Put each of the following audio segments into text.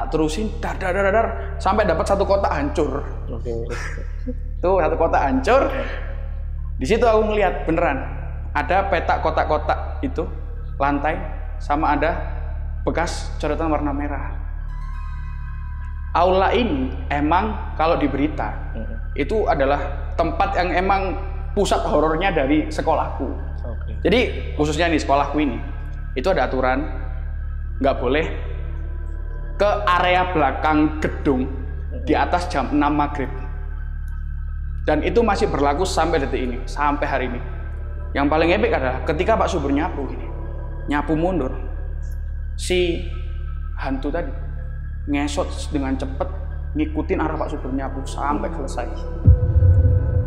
tak terusin dar dar dar dar sampai dapat satu kota hancur okay. tuh satu kota hancur di situ aku melihat beneran ada petak kotak-kotak itu lantai sama ada bekas coretan warna merah aula ini emang kalau diberita berita mm-hmm. itu adalah tempat yang emang pusat horornya dari sekolahku okay. jadi khususnya nih sekolahku ini itu ada aturan nggak boleh ke area belakang gedung di atas jam 6 maghrib. Dan itu masih berlaku sampai detik ini, sampai hari ini. Yang paling epic adalah ketika Pak Subur nyapu gini, nyapu mundur, si hantu tadi ngesot dengan cepet ngikutin arah Pak Subur nyapu sampai selesai.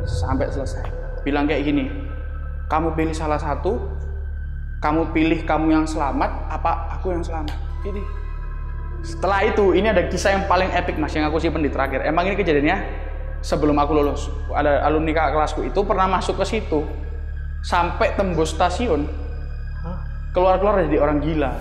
Sampai selesai. Bilang kayak gini, kamu pilih salah satu, kamu pilih kamu yang selamat, apa aku yang selamat. Ini setelah itu, ini ada kisah yang paling epic mas yang aku simpen di terakhir. Emang ini kejadiannya sebelum aku lulus. Ada alumni kakak kelasku itu pernah masuk ke situ sampai tembus stasiun. Keluar-keluar jadi orang gila.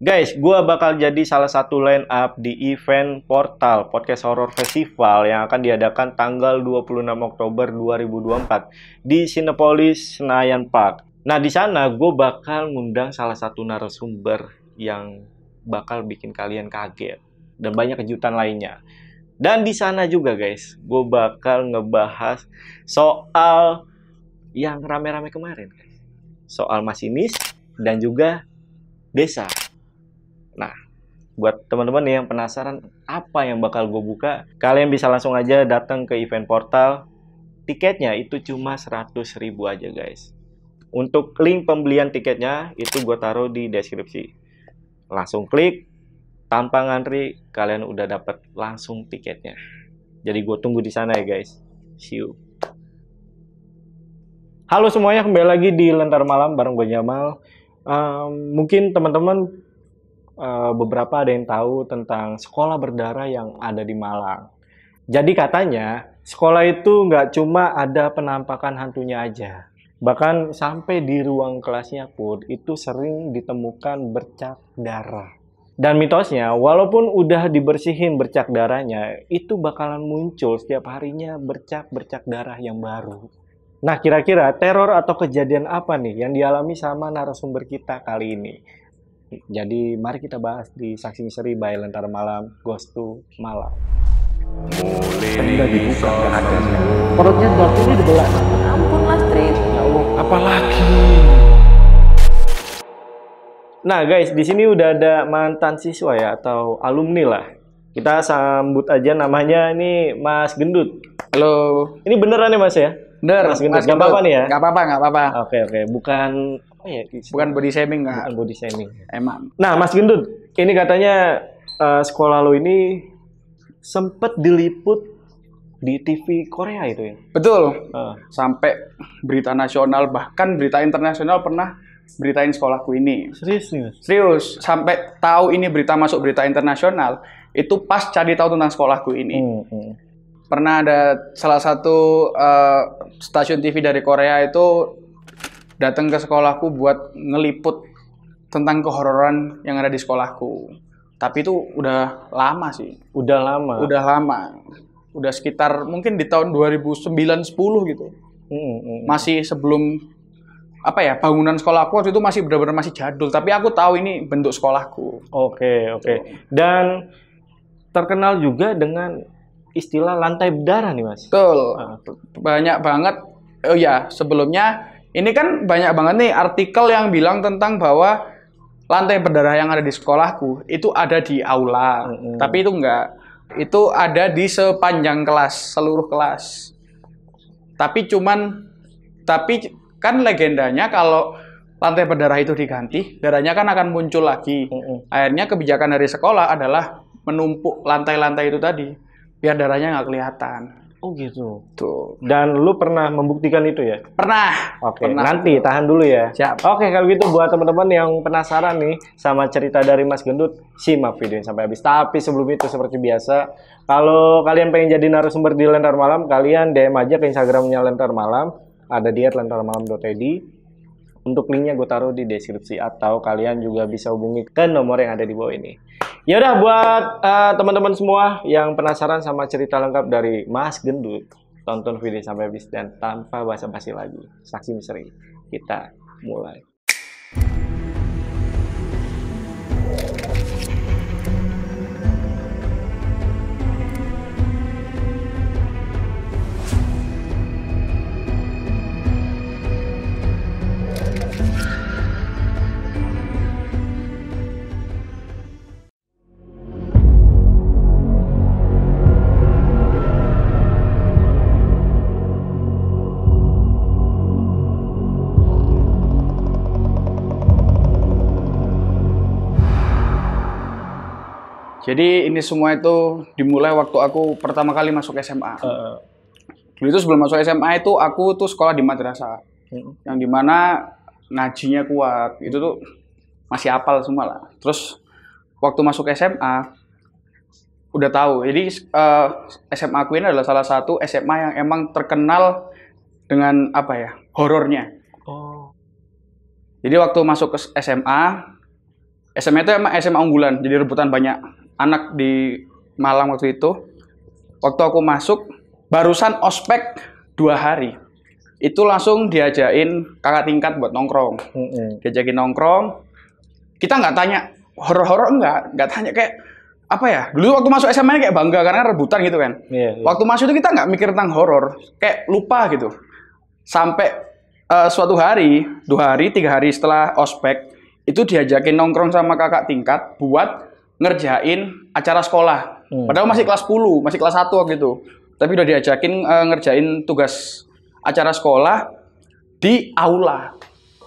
Guys, gue bakal jadi salah satu line up di event Portal Podcast Horror Festival yang akan diadakan tanggal 26 Oktober 2024 di Cinepolis Senayan Park. Nah, di sana gue bakal ngundang salah satu narasumber yang bakal bikin kalian kaget dan banyak kejutan lainnya. Dan di sana juga guys, gue bakal ngebahas soal yang rame-rame kemarin guys. Soal masinis dan juga desa. Nah, buat teman-teman yang penasaran apa yang bakal gue buka, kalian bisa langsung aja datang ke event portal. Tiketnya itu cuma 100 ribu aja guys. Untuk link pembelian tiketnya itu gue taruh di deskripsi. Langsung klik, tanpa ngantri kalian udah dapat langsung tiketnya. Jadi gue tunggu di sana ya guys. See you. Halo semuanya, kembali lagi di lentera Malam bareng gue Jamal. Um, mungkin teman-teman Eh, beberapa ada yang tahu tentang sekolah berdarah yang ada di Malang. Jadi katanya sekolah itu nggak cuma ada penampakan hantunya aja, bahkan sampai di ruang kelasnya pun itu sering ditemukan bercak darah. Dan mitosnya, walaupun udah dibersihin bercak darahnya, itu bakalan muncul setiap harinya bercak-bercak darah yang baru. Nah, kira-kira teror atau kejadian apa nih yang dialami sama narasumber kita kali ini? Jadi mari kita bahas di Saksi Misteri by Lentara Malam, Ghost to Malam. Tenda dibuka keadaannya. Perutnya ini dibelah. Ampun Lastri. Ya Allah. Apalagi. Nah guys, di sini udah ada mantan siswa ya atau alumni lah. Kita sambut aja namanya ini Mas Gendut. Halo. Ini beneran ya Mas ya? Bener. Mas Gendut. Mas gak apa-apa nih ya? Gak apa-apa, gak apa-apa. Oke oke, bukan ya, gitu. bukan body shaming nggak bukan body shaming emang nah Mas Gendut ini katanya uh, sekolah lo ini sempet diliput di TV Korea itu ya betul uh. sampai berita nasional bahkan berita internasional pernah beritain sekolahku ini serius serius sampai tahu ini berita masuk berita internasional itu pas cari tahu tentang sekolahku ini hmm, hmm. pernah ada salah satu uh, stasiun TV dari Korea itu datang ke sekolahku buat ngeliput tentang kehororan yang ada di sekolahku. Tapi itu udah lama sih. Udah lama. Udah lama. Udah sekitar mungkin di tahun 2009-10 gitu. Mm, -hmm. Masih sebelum apa ya bangunan sekolahku waktu itu masih benar-benar masih jadul tapi aku tahu ini bentuk sekolahku oke okay, oke okay. dan terkenal juga dengan istilah lantai berdarah nih mas betul ah. banyak banget oh ya sebelumnya ini kan banyak banget nih artikel yang bilang tentang bahwa lantai berdarah yang ada di sekolahku itu ada di aula, mm -hmm. tapi itu enggak. Itu ada di sepanjang kelas, seluruh kelas. Tapi cuman tapi kan legendanya kalau lantai berdarah itu diganti, darahnya kan akan muncul lagi. Mm -hmm. Akhirnya kebijakan dari sekolah adalah menumpuk lantai-lantai itu tadi biar darahnya nggak kelihatan. Oh gitu. Tuh. Dan lu pernah membuktikan itu ya? Pernah. Oke. Okay. Nanti tahan dulu ya. Siap. Oke kalau gitu buat teman-teman yang penasaran nih sama cerita dari Mas Gendut, simak video videonya sampai habis. Tapi sebelum itu seperti biasa, kalau kalian pengen jadi narasumber di Lentar Malam, kalian DM aja ke Instagramnya Lentar Malam. Ada di lentarmalam.id. Untuk linknya gue taruh di deskripsi atau kalian juga bisa hubungi ke nomor yang ada di bawah ini. Ya udah buat uh, teman-teman semua yang penasaran sama cerita lengkap dari Mas Gendut, tonton video sampai habis dan tanpa basa-basi lagi. Saksi misteri. Kita mulai. Jadi ini semua itu dimulai waktu aku pertama kali masuk SMA. Uh. itu sebelum masuk SMA itu aku tuh sekolah di madrasah. Uh. Yang dimana ngajinya kuat. Itu tuh masih apal semua lah. Terus waktu masuk SMA udah tahu. Jadi uh, eh, SMA aku ini adalah salah satu SMA yang emang terkenal dengan apa ya? horornya. Oh. Jadi waktu masuk ke SMA, SMA itu emang SMA unggulan, jadi rebutan banyak anak di Malang waktu itu waktu aku masuk barusan ospek dua hari itu langsung diajakin kakak tingkat buat nongkrong diajakin nongkrong kita nggak tanya horor-horor nggak nggak tanya kayak apa ya dulu waktu masuk SMA kayak bangga karena rebutan gitu kan yeah, yeah. waktu masuk itu kita nggak mikir tentang horor kayak lupa gitu sampai uh, suatu hari dua hari tiga hari setelah ospek itu diajakin nongkrong sama kakak tingkat buat ngerjain acara sekolah. Hmm. Padahal masih kelas 10, masih kelas 1 gitu, Tapi udah diajakin uh, ngerjain tugas acara sekolah di aula.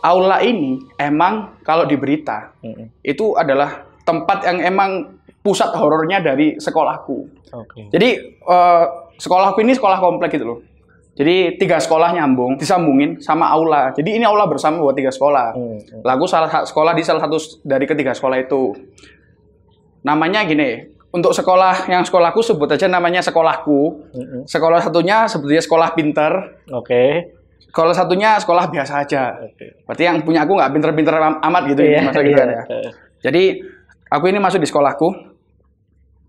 Aula ini emang kalau di berita hmm. itu adalah tempat yang emang pusat horornya dari sekolahku. Okay. Jadi uh, sekolahku ini sekolah komplek gitu loh. Jadi tiga sekolah nyambung, disambungin sama aula. Jadi ini aula bersama buat tiga sekolah. Hmm. hmm. Lagu salah sekolah di salah satu dari ketiga sekolah itu namanya gini untuk sekolah yang sekolahku sebut aja namanya sekolahku. Sekolah satunya sebetulnya sekolah pinter. Oke. Okay. Sekolah satunya sekolah biasa aja. Okay. Berarti yang punya aku nggak pinter-pinter amat gitu yeah, masa iya. gitu yeah. Kan ya. Jadi aku ini masuk di sekolahku,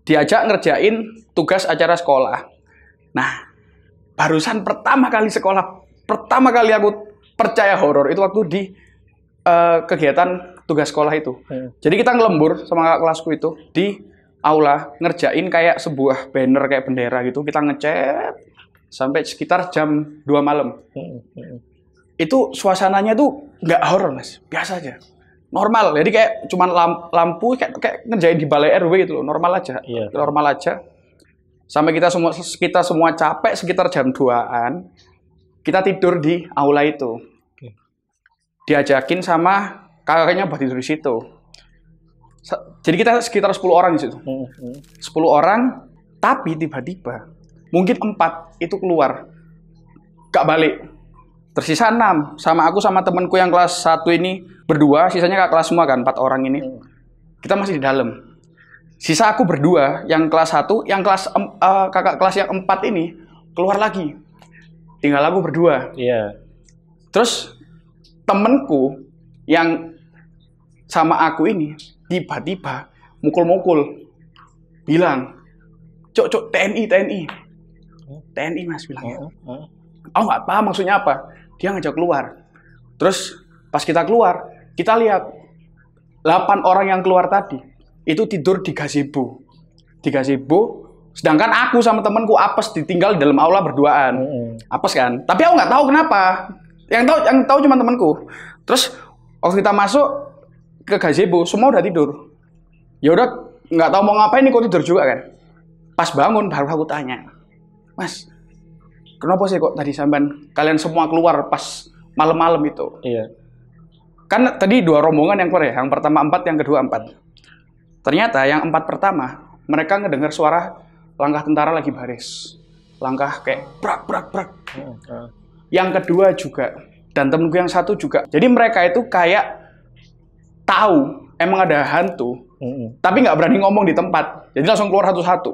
diajak ngerjain tugas acara sekolah. Nah, barusan pertama kali sekolah, pertama kali aku percaya horor itu waktu di uh, kegiatan tugas sekolah itu. Hmm. Jadi kita ngelembur sama kakak kelasku itu di aula ngerjain kayak sebuah banner kayak bendera gitu. Kita ngecat sampai sekitar jam 2 malam. Hmm. Itu suasananya tuh nggak horor mas, biasa aja. Normal, jadi kayak cuman lampu kayak, kayak ngerjain di balai RW gitu loh, normal aja, yeah. normal aja. Sampai kita semua kita semua capek sekitar jam 2-an, kita tidur di aula itu. Diajakin sama kakaknya buat tidur di situ jadi kita sekitar 10 orang di situ 10 orang tapi tiba-tiba mungkin empat itu keluar kak balik tersisa enam sama aku sama temanku yang kelas satu ini berdua sisanya kakak kelas semua kan empat orang ini hmm. kita masih di dalam sisa aku berdua yang kelas satu, yang kelas uh, kakak kelas yang empat ini keluar lagi tinggal aku berdua iya yeah. terus temenku yang sama aku ini tiba-tiba mukul-mukul bilang cok cok TNI TNI oh. TNI mas bilang ya aku nggak paham maksudnya apa dia ngajak keluar terus pas kita keluar kita lihat 8 orang yang keluar tadi itu tidur di gazebo di gazebo sedangkan aku sama temanku apes ditinggal di dalam aula berduaan apes kan tapi aku nggak tahu kenapa yang tahu yang tahu cuma temanku terus waktu kita masuk ke gazebo semua udah tidur ya udah nggak tahu mau ngapain nih kok tidur juga kan pas bangun baru aku tanya mas kenapa sih kok tadi samban kalian semua keluar pas malam-malam itu iya kan tadi dua rombongan yang keluar ya yang pertama empat yang kedua empat ternyata yang empat pertama mereka ngedengar suara langkah tentara lagi baris langkah kayak prak prak prak hmm, hmm. yang kedua juga dan temenku yang satu juga jadi mereka itu kayak tahu emang ada hantu, mm -mm. tapi nggak berani ngomong di tempat. Jadi langsung keluar satu-satu.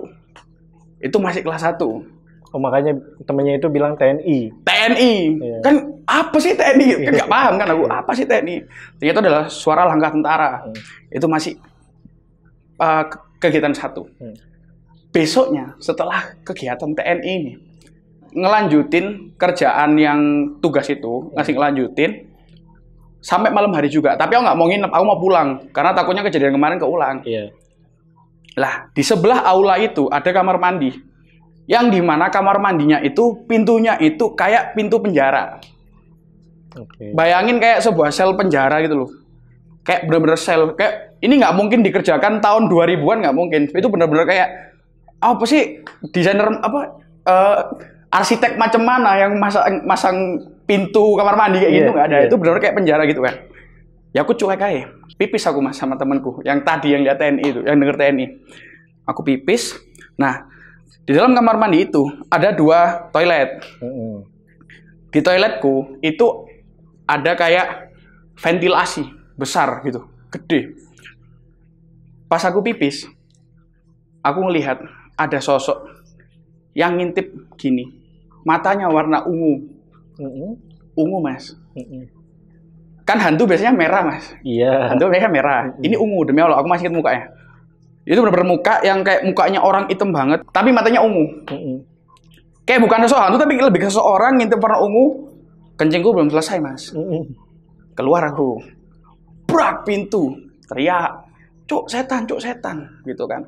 Itu masih kelas satu Oh, makanya temennya itu bilang TNI. TNI. Yeah. Kan apa sih TNI? Kan nggak paham kan aku. Apa sih TNI? Ternyata adalah suara langkah tentara. Mm. Itu masih uh, kegiatan satu. Mm. Besoknya setelah kegiatan TNI ini, ngelanjutin kerjaan yang tugas itu, ngasih mm. ngelanjutin, sampai malam hari juga. Tapi aku nggak mau nginep, aku mau pulang karena takutnya kejadian kemarin keulang. Iya. Lah, di sebelah aula itu ada kamar mandi. Yang dimana kamar mandinya itu pintunya itu kayak pintu penjara. Okay. Bayangin kayak sebuah sel penjara gitu loh. Kayak bener-bener sel. Kayak ini nggak mungkin dikerjakan tahun 2000-an nggak mungkin. Itu bener-bener kayak apa sih desainer apa uh, arsitek macam mana yang masang masang pintu kamar mandi kayak yeah, gitu iya, nggak ada. Yeah. Itu benar kayak penjara gitu kan. Ya aku cuek aja. Pipis aku mas sama temanku yang tadi yang lihat TNI itu, yang denger TNI. Aku pipis. Nah, di dalam kamar mandi itu ada dua toilet. Di toiletku itu ada kayak ventilasi besar gitu, gede. Pas aku pipis, aku ngelihat ada sosok yang ngintip gini. Matanya warna ungu, Mm-hmm. Ungu mas. Mm-hmm. Kan hantu biasanya merah mas. Iya. Yeah. Hantu biasanya merah. Mm-hmm. Ini ungu demi Allah. Aku masih ingat mukanya. Itu benar-benar muka yang kayak mukanya orang hitam banget, tapi matanya ungu. Mm-hmm. Kayak bukan sosok hantu tapi lebih ke seseorang ngintip warna ungu. Kencingku belum selesai mas. Mm-hmm. Keluar aku. Brak pintu. Teriak. Cuk setan, cuk setan. Gitu kan.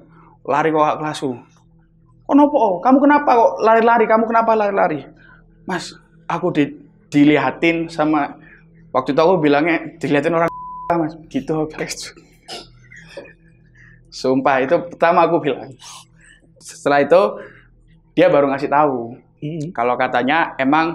Lari kok kelasku kelasu. Oh nopo, oh, kamu kenapa kok lari-lari? Kamu kenapa lari-lari? Mas, aku di, dilihatin sama waktu itu aku bilangnya dilihatin orang mas gitu sumpah itu pertama aku bilang setelah itu dia baru ngasih tahu mm-hmm. kalau katanya emang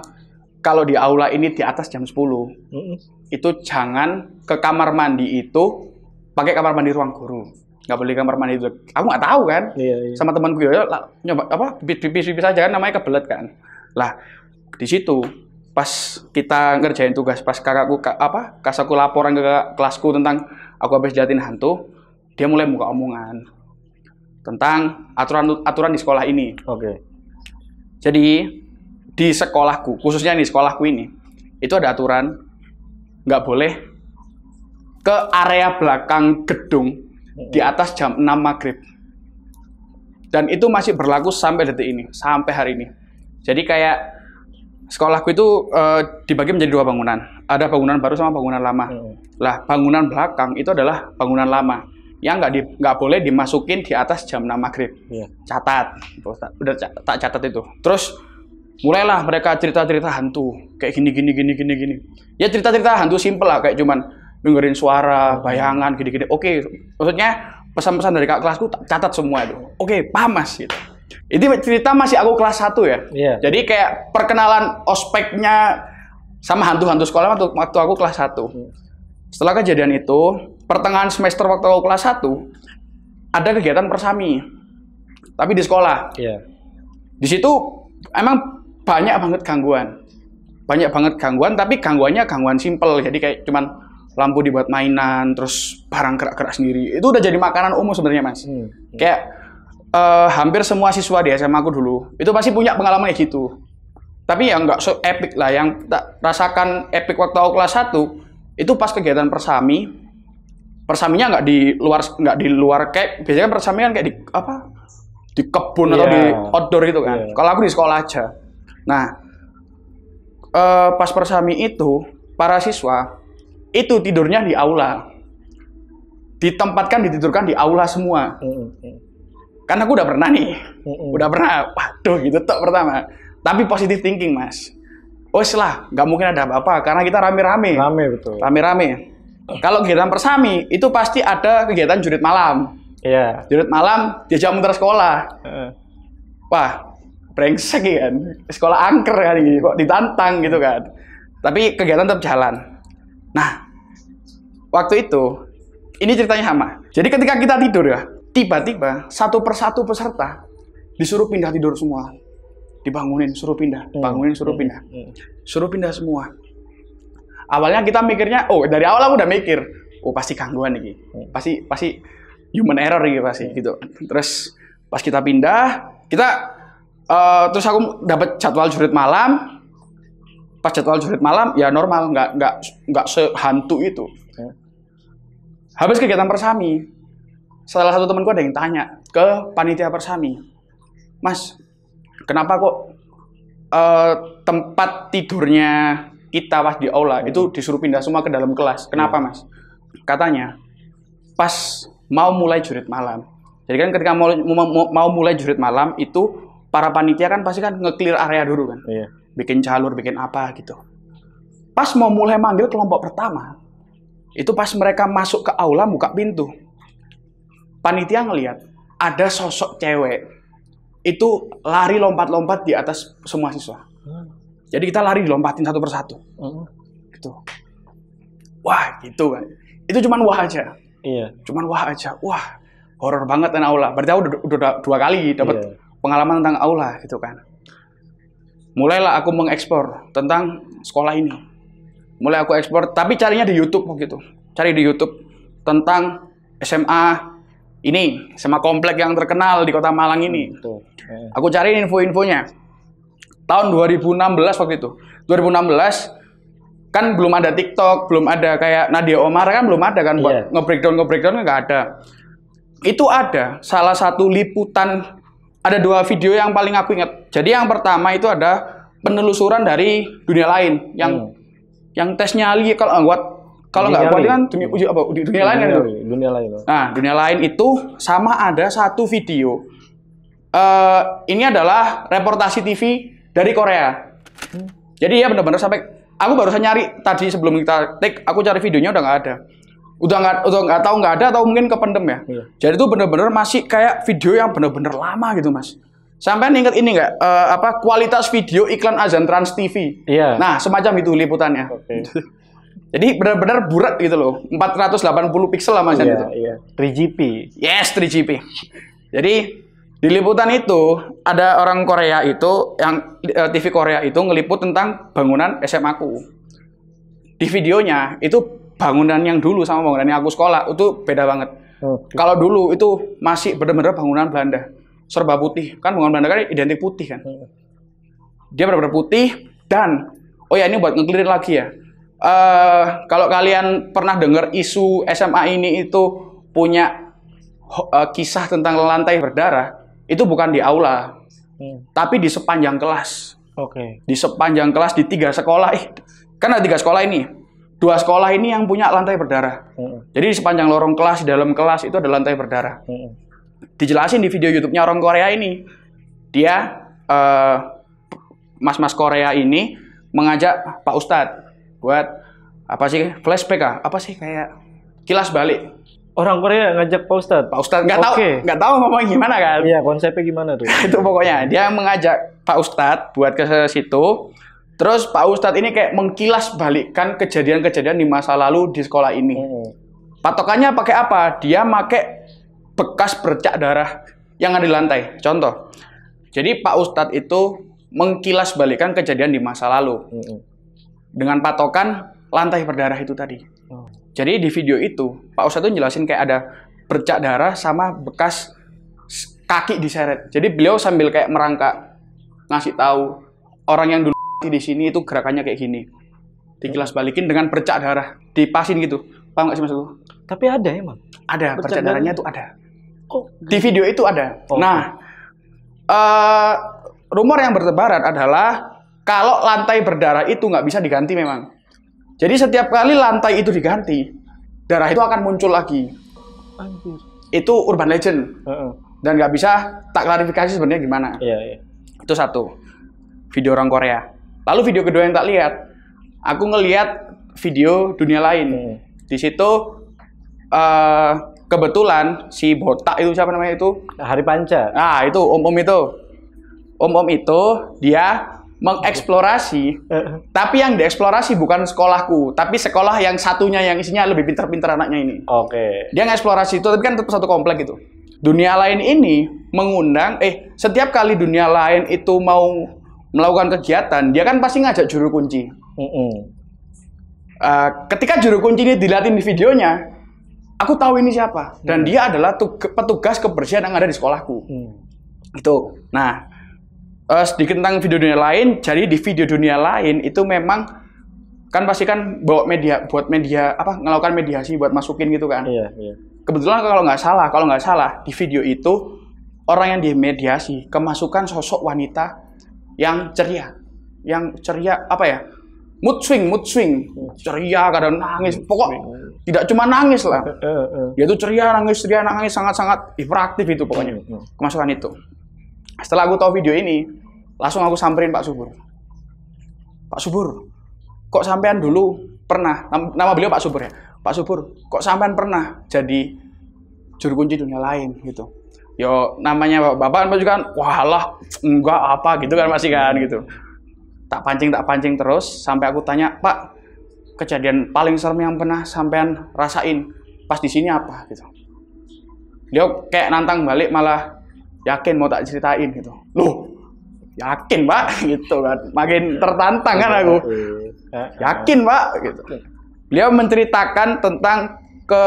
kalau di aula ini di atas jam 10 mm-hmm. itu jangan ke kamar mandi itu pakai kamar mandi ruang guru nggak boleh kamar mandi itu aku nggak tahu kan iya, iya. sama temanku ya nyoba apa pipis pipis saja kan namanya kebelet kan lah di situ pas kita ngerjain tugas pas kakakku kak, apa kasaku laporan ke kelasku tentang aku habis jatuhin hantu dia mulai buka omongan tentang aturan aturan di sekolah ini oke jadi di sekolahku khususnya di sekolahku ini itu ada aturan nggak boleh ke area belakang gedung di atas jam 6 maghrib dan itu masih berlaku sampai detik ini sampai hari ini jadi kayak sekolahku itu uh, dibagi menjadi dua bangunan. Ada bangunan baru sama bangunan lama. Hmm. Lah bangunan belakang itu adalah bangunan lama yang nggak di nggak boleh dimasukin di atas jam enam maghrib. Yeah. Catat, gitu, udah tak catat itu. Terus mulailah mereka cerita-cerita hantu kayak gini gini gini gini gini. Ya cerita-cerita hantu simple lah kayak cuman dengerin suara, hmm. bayangan gini-gini. Oke, okay. maksudnya pesan-pesan dari kak kelasku catat semua itu. Oke, okay, paham mas gitu. Ini cerita masih aku kelas 1 ya. Yeah. Jadi kayak perkenalan ospeknya sama hantu-hantu sekolah waktu, waktu aku kelas 1. Hmm. Iya. Setelah kejadian itu, pertengahan semester waktu aku kelas 1 ada kegiatan persami. Tapi di sekolah. Yeah. Di situ emang banyak banget gangguan. Banyak banget gangguan tapi gangguannya gangguan simpel. Jadi kayak cuman lampu dibuat mainan, terus barang gerak-gerak sendiri. Itu udah jadi makanan umum sebenarnya, Mas. Hmm. hmm. Kayak uh, hampir semua siswa di SMA aku dulu itu pasti punya pengalaman kayak gitu. Tapi yang nggak so epic lah, yang tak rasakan epic waktu aku kelas 1 itu pas kegiatan persami. Persaminya nggak di luar nggak di luar kayak biasanya kan persami kan kayak di apa? di kebun yeah. atau di iya. outdoor gitu kan. Yeah. Kalau aku di sekolah aja. Nah, uh, pas persami itu para siswa itu tidurnya di aula ditempatkan ditidurkan di aula semua. Karena aku udah pernah nih, mm-hmm. udah pernah, waduh gitu tok pertama. Tapi positive thinking mas. Oh lah, nggak mungkin ada apa-apa karena kita rame-rame. Rame betul. Rame-rame. Kalau kegiatan persami itu pasti ada kegiatan jurit malam. Iya. Yeah. Jurit malam diajak muter sekolah. Uh. Wah, brengsek kan. Sekolah angker kan ini, kok ditantang gitu kan. Tapi kegiatan tetap jalan. Nah, waktu itu ini ceritanya sama. Jadi ketika kita tidur ya, Tiba-tiba satu persatu peserta disuruh pindah tidur semua. Dibangunin, suruh pindah, hmm, bangunin, suruh hmm, pindah. Hmm. Suruh pindah semua. Awalnya kita mikirnya, oh dari awal aku udah mikir, oh pasti gangguan nih. Pasti pasti human error gitu pasti gitu. Terus pas kita pindah, kita uh, terus aku dapat jadwal jurit malam, pas jadwal jurit malam ya normal nggak nggak nggak sehantu itu habis kegiatan persami salah satu temanku ada yang tanya ke panitia persami, Mas, kenapa kok uh, tempat tidurnya kita pas di aula hmm. itu disuruh pindah semua ke dalam kelas? Kenapa, hmm. Mas? Katanya pas mau mulai jurit malam. Jadi kan ketika mau, mau, mau mulai jurit malam itu para panitia kan pasti kan nge-clear area dulu kan. Iya. Bikin jalur, bikin apa gitu. Pas mau mulai manggil kelompok pertama, itu pas mereka masuk ke aula buka pintu panitia ngelihat ada sosok cewek itu lari lompat-lompat di atas semua siswa. Hmm. Jadi kita lari dilompatin satu persatu. Hmm. Gitu. Wah, gitu kan. Itu cuman wah aja. Iya. Cuman wah aja. Wah, horor banget kan aula. Berarti aku udah, udah dua kali dapat iya. pengalaman tentang aula gitu kan. Mulailah aku mengekspor tentang sekolah ini. Mulai aku ekspor, tapi carinya di YouTube gitu. Cari di YouTube tentang SMA ini sama komplek yang terkenal di Kota Malang ini. Hmm, aku cari info-infonya. Tahun 2016 waktu itu. 2016 kan belum ada TikTok, belum ada kayak Nadia Omar kan belum ada kan buat yeah. nge-breakdown nge-breakdown kan nggak ada. Itu ada salah satu liputan ada dua video yang paling aku ingat. Jadi yang pertama itu ada penelusuran dari dunia lain yang hmm. yang tes nyali kalau buat kalau nggak kuat kan dunia, uji, apa, dunia, dunia lain kan itu. Dunia lain. Nah, dunia lain itu sama ada satu video. Uh, ini adalah reportasi TV dari Korea. Jadi ya benar-benar sampai aku barusan nyari tadi sebelum kita take, aku cari videonya udah nggak ada. Udah nggak udah nggak tahu nggak ada atau mungkin kependem ya. Iya. Jadi itu benar-benar masih kayak video yang benar-benar lama gitu, Mas. Sampai inget ini nggak uh, apa kualitas video iklan azan Trans TV? Iya. Nah, semacam itu liputannya. Okay. Jadi benar-benar burat gitu loh. 480 piksel lah Mas yeah, itu. Iya, gitu. yeah. Iya. 3GP. Yes, 3GP. Jadi di liputan itu ada orang Korea itu yang eh, TV Korea itu ngeliput tentang bangunan SMA ku. Di videonya itu bangunan yang dulu sama bangunan yang aku sekolah itu beda banget. Okay. Kalau dulu itu masih benar-benar bangunan Belanda, serba putih. Kan bangunan Belanda kan identik putih kan. Dia benar-benar putih dan oh ya ini buat ngeklirin lagi ya Uh, kalau kalian pernah dengar isu SMA ini itu punya uh, kisah tentang lantai berdarah, itu bukan di aula, hmm. tapi di sepanjang kelas. Okay. Di sepanjang kelas di tiga sekolah, kan ada tiga sekolah ini, dua sekolah ini yang punya lantai berdarah. Hmm. Jadi di sepanjang lorong kelas, di dalam kelas itu ada lantai berdarah. Hmm. Dijelasin di video YouTube-nya orang Korea ini, dia eh, mas-mas uh, mas -mas Korea ini mengajak Pak Ustadz buat apa sih flashback ah apa sih kayak kilas balik orang Korea ngajak Pak Ustad Pak Ustad nggak tahu nggak tahu ngomong gimana kan iya konsepnya gimana tuh itu pokoknya dia mengajak Pak Ustad buat ke situ terus Pak Ustad ini kayak mengkilas balikkan kejadian-kejadian di masa lalu di sekolah ini hmm. patokannya pakai apa dia pakai bekas bercak darah yang ada di lantai contoh jadi Pak Ustad itu mengkilas balikkan kejadian di masa lalu hmm dengan patokan lantai berdarah itu tadi. Oh. Jadi di video itu Pak Ustadz tuh jelasin kayak ada bercak darah sama bekas kaki diseret. Jadi beliau sambil kayak merangkak ngasih tahu orang yang dulu di sini itu gerakannya kayak gini. Dikilas balikin dengan bercak darah, dipasin gitu. Paham gak sih Mas Tapi ada emang. Ada, bercak, bercak darahnya itu ada. Oh, di gitu? video itu ada. Oh, nah, okay. uh, eh, rumor yang bertebaran adalah kalau lantai berdarah itu nggak bisa diganti memang. Jadi setiap kali lantai itu diganti, darah itu akan muncul lagi. Anjir. Itu urban legend. Uh -uh. Dan nggak bisa tak klarifikasi sebenarnya gimana. Iya, iya. Itu satu. Video orang Korea. Lalu video kedua yang tak lihat, aku ngelihat video dunia lain. Hmm. Di situ uh, kebetulan si botak itu siapa namanya itu? Hari Panca. Nah, itu om-om itu. Om-om itu dia mengeksplorasi, tapi yang dieksplorasi bukan sekolahku, tapi sekolah yang satunya yang isinya lebih pintar-pintar anaknya ini. Oke. Okay. Dia ngeksplorasi itu, tapi kan tetap satu komplek gitu. Dunia lain ini mengundang, eh setiap kali dunia lain itu mau melakukan kegiatan, dia kan pasti ngajak juru kunci. Mm -mm. Uh, ketika juru kunci ini dilatih di videonya, aku tahu ini siapa dan mm. dia adalah petugas kebersihan yang ada di sekolahku. Mm. Itu. Nah, uh, sedikit tentang video dunia lain. Jadi di video dunia lain itu memang kan pasti kan bawa media buat media apa ngelakukan mediasi buat masukin gitu kan. Iya, iya. Kebetulan kalau nggak salah, kalau nggak salah di video itu orang yang di mediasi kemasukan sosok wanita yang ceria, yang ceria apa ya? Mood swing, mood swing, ceria kadang nangis, pokok eh, eh. tidak cuma nangis lah. Dia itu ceria, nangis, ceria, nangis sangat-sangat hiperaktif itu pokoknya hmm, hmm, hmm. kemasukan itu setelah aku tahu video ini langsung aku samperin Pak Subur Pak Subur kok sampean dulu pernah nama beliau Pak Subur ya Pak Subur kok sampean pernah jadi juru kunci dunia lain gitu yo namanya bapak bapak kan juga kan walah enggak apa gitu kan masih kan gitu tak pancing tak pancing terus sampai aku tanya pak kejadian paling serem yang pernah sampean rasain pas di sini apa gitu dia kayak nantang balik malah yakin mau tak ceritain gitu lu yakin pak gitu kan makin tertantang kan aku iya. yakin pak gitu beliau menceritakan tentang ke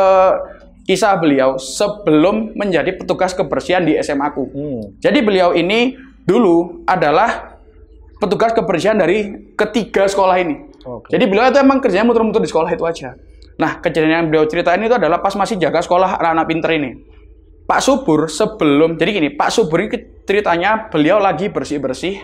kisah beliau sebelum menjadi petugas kebersihan di SMA aku hmm. jadi beliau ini dulu adalah petugas kebersihan dari ketiga sekolah ini okay. jadi beliau itu emang kerjanya muter-muter di sekolah itu aja nah kejadian yang beliau ceritain itu adalah pas masih jaga sekolah anak-anak pinter ini Pak Subur sebelum jadi gini, Pak Subur ini ceritanya beliau lagi bersih-bersih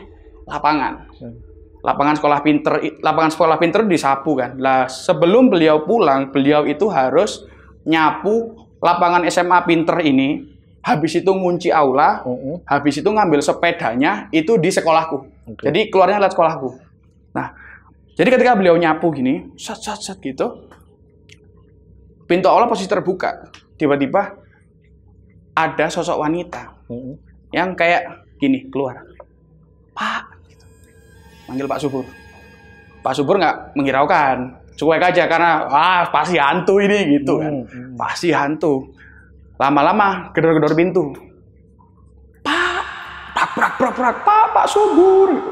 lapangan. Hmm. Lapangan sekolah pinter, lapangan sekolah pinter disapu kan. Lah sebelum beliau pulang, beliau itu harus nyapu lapangan SMA pinter ini. Habis itu ngunci aula, uh -uh. habis itu ngambil sepedanya itu di sekolahku. Okay. Jadi keluarnya lewat sekolahku. Nah, jadi ketika beliau nyapu gini, sat sat sat gitu, pintu aula posisi terbuka. Tiba-tiba ada sosok wanita hmm. yang kayak gini keluar pak gitu. manggil pak subur pak subur nggak menghiraukan cuek aja karena ah pasti hantu ini gitu kan pasti hantu lama-lama gedor-gedor pintu pak Pak prak prak prak pak pak subur gitu.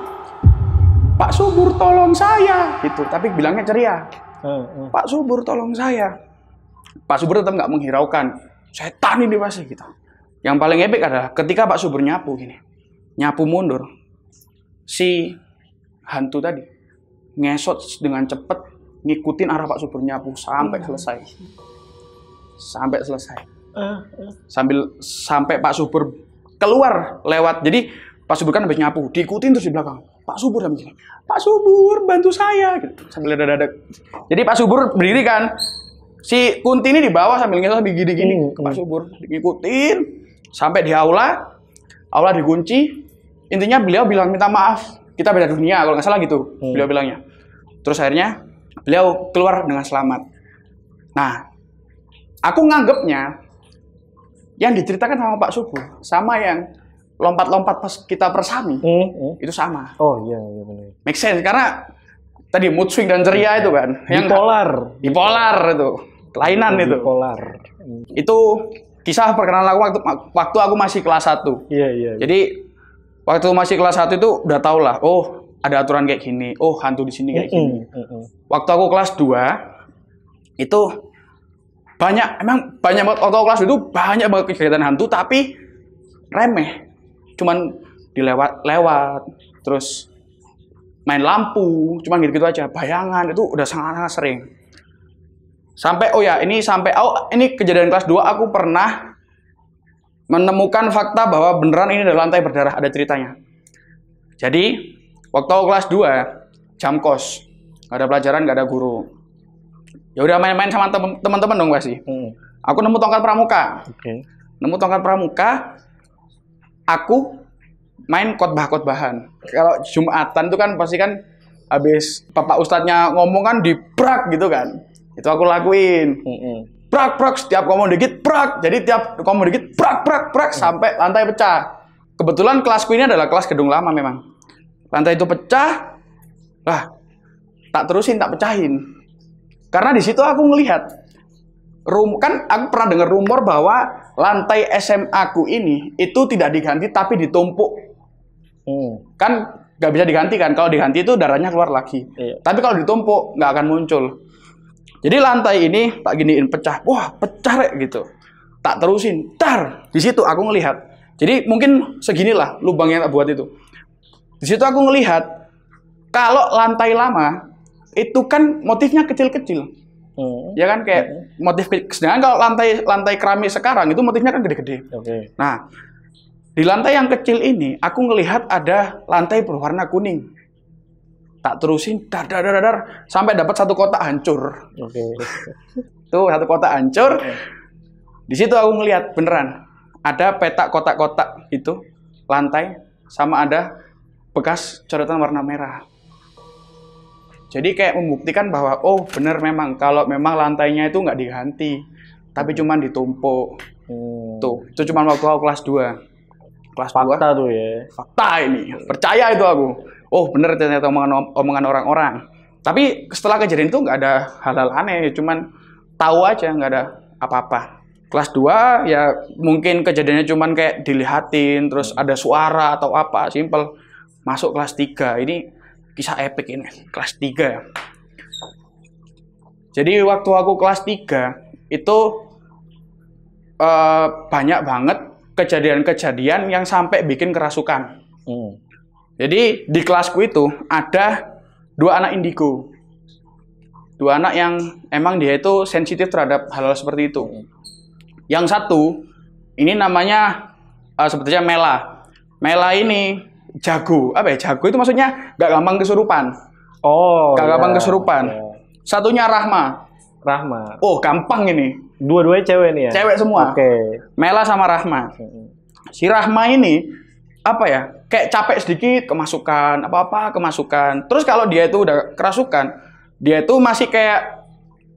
pak subur tolong saya gitu tapi bilangnya ceria hmm. pak subur tolong saya pak subur tetap nggak menghiraukan Setan ini pasti gitu. Yang paling epic adalah ketika Pak Subur nyapu gini. Nyapu mundur. Si hantu tadi ngesot dengan cepet ngikutin arah Pak Subur nyapu sampai hmm. selesai. Sampai selesai. Eh, sambil sampai Pak Subur keluar lewat. Jadi Pak Subur kan habis nyapu, diikutin terus di belakang. Pak Subur sambil gini. Pak Subur bantu saya gitu. sambil dadadadak. Jadi Pak Subur berdiri kan, si Kunti ini dibawa sambil ngisor sambil gini-gini hmm. ke Pak Subur diikutin sampai di aula aula dikunci intinya beliau bilang minta maaf kita beda dunia kalau nggak salah gitu hmm. beliau bilangnya terus akhirnya beliau keluar dengan selamat nah aku nganggepnya yang diceritakan sama Pak Subur sama yang lompat-lompat pas kita persami hmm. hmm. itu sama oh iya iya benar make sense karena tadi mood swing dan ceria itu kan yang bipolar polar itu kelainan itu bipolar itu kisah perkenalan aku waktu waktu aku masih kelas satu iya, iya iya jadi waktu masih kelas satu itu udah tau lah oh ada aturan kayak gini oh hantu di sini kayak gini mm waktu aku kelas dua itu banyak emang banyak banget waktu kelas itu banyak banget kegiatan hantu tapi remeh cuman dilewat lewat terus main lampu, cuma gitu-gitu aja. Bayangan itu udah sangat-sangat sering. Sampai oh ya, ini sampai oh ini kejadian kelas 2 aku pernah menemukan fakta bahwa beneran ini adalah lantai berdarah, ada ceritanya. Jadi, waktu aku kelas 2 jam kos, gak ada pelajaran, gak ada guru. Ya udah main-main sama teman-teman dong pasti. Hmm. Aku nemu tongkat pramuka. Okay. Nemu tongkat pramuka, aku main khotbah-khotbahan. Kalau Jumatan tuh kan pasti kan habis Bapak Ustadznya ngomong kan di prak gitu kan. Itu aku lakuin. Prak prak setiap ngomong dikit prak. Jadi tiap ngomong dikit prak prak prak mm. sampai lantai pecah. Kebetulan kelasku ini adalah kelas gedung lama memang. Lantai itu pecah. Lah, tak terusin, tak pecahin. Karena di situ aku ngelihat rum kan aku pernah dengar rumor bahwa lantai SMA ku ini itu tidak diganti tapi ditumpuk Hmm. Kan nggak bisa diganti kan? Kalau diganti itu darahnya keluar lagi. Iya. Tapi kalau ditumpuk nggak akan muncul. Jadi lantai ini tak giniin pecah, wah pecah rek gitu. Tak terusin, tar di situ aku ngelihat. Jadi mungkin seginilah lubang yang tak buat itu. Di situ aku ngelihat kalau lantai lama itu kan motifnya kecil-kecil. Hmm. Ya kan kayak hmm. motif sedangkan kalau lantai lantai keramik sekarang itu motifnya kan gede-gede. Okay. Nah, di lantai yang kecil ini, aku ngelihat ada lantai berwarna kuning. Tak terusin, dar, dar, dar, dar, sampai dapat satu kotak hancur. Okay. Tuh, satu kotak hancur. Okay. Di situ aku ngelihat beneran. Ada petak kotak-kotak itu, lantai, sama ada bekas coretan warna merah. Jadi kayak membuktikan bahwa, oh bener memang, kalau memang lantainya itu nggak diganti, tapi cuman ditumpuk. Hmm. Tuh, itu cuma waktu aku kelas 2 kelas fakta Fakta tuh ya fakta ini percaya itu aku oh bener ternyata omongan omongan orang-orang tapi setelah kejadian itu nggak ada hal-hal aneh cuman tahu aja nggak ada apa-apa kelas 2 ya mungkin kejadiannya cuman kayak dilihatin terus ada suara atau apa simple masuk kelas 3 ini kisah epic ini kelas 3 jadi waktu aku kelas 3 itu uh, banyak banget kejadian-kejadian yang sampai bikin kerasukan. Hmm. Jadi di kelasku itu ada dua anak indigo. Dua anak yang emang dia itu sensitif terhadap hal-hal seperti itu. Hmm. Yang satu ini namanya uh, eh, sebetulnya Mela. Mela ini jago. Apa ya? Jago itu maksudnya gak gampang kesurupan. Oh. Gak yeah, gampang iya. kesurupan. Yeah. Satunya Rahma. Rahma. Oh, gampang ini. Dua-duanya cewek nih ya. Cewek semua. Oke. Okay. Mela sama Rahma. Si Rahma ini apa ya? Kayak capek sedikit, kemasukan, apa-apa kemasukan. Terus kalau dia itu udah kerasukan, dia itu masih kayak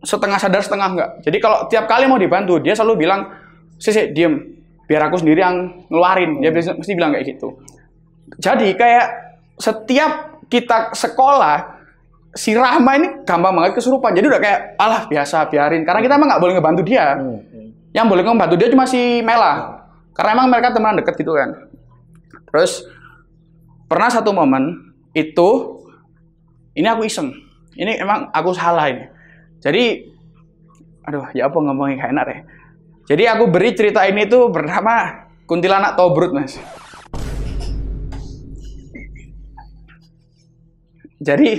setengah sadar setengah enggak. Jadi kalau tiap kali mau dibantu, dia selalu bilang, "Sis, diem. Biar aku sendiri yang ngeluarin." Dia biasa mesti bilang kayak gitu. Jadi kayak setiap kita sekolah si Rahma ini gampang banget kesurupan. Jadi udah kayak alah biasa biarin. Karena kita emang nggak boleh ngebantu dia. Hmm, hmm. Yang boleh ngebantu dia cuma si Mela. Hmm. Karena emang mereka teman deket gitu kan. Terus pernah satu momen itu ini aku iseng. Ini emang aku salah ini. Jadi aduh ya apa ngomongin kayak enak ya. Jadi aku beri cerita ini tuh bernama Kuntilanak Tobrut, Mas. Jadi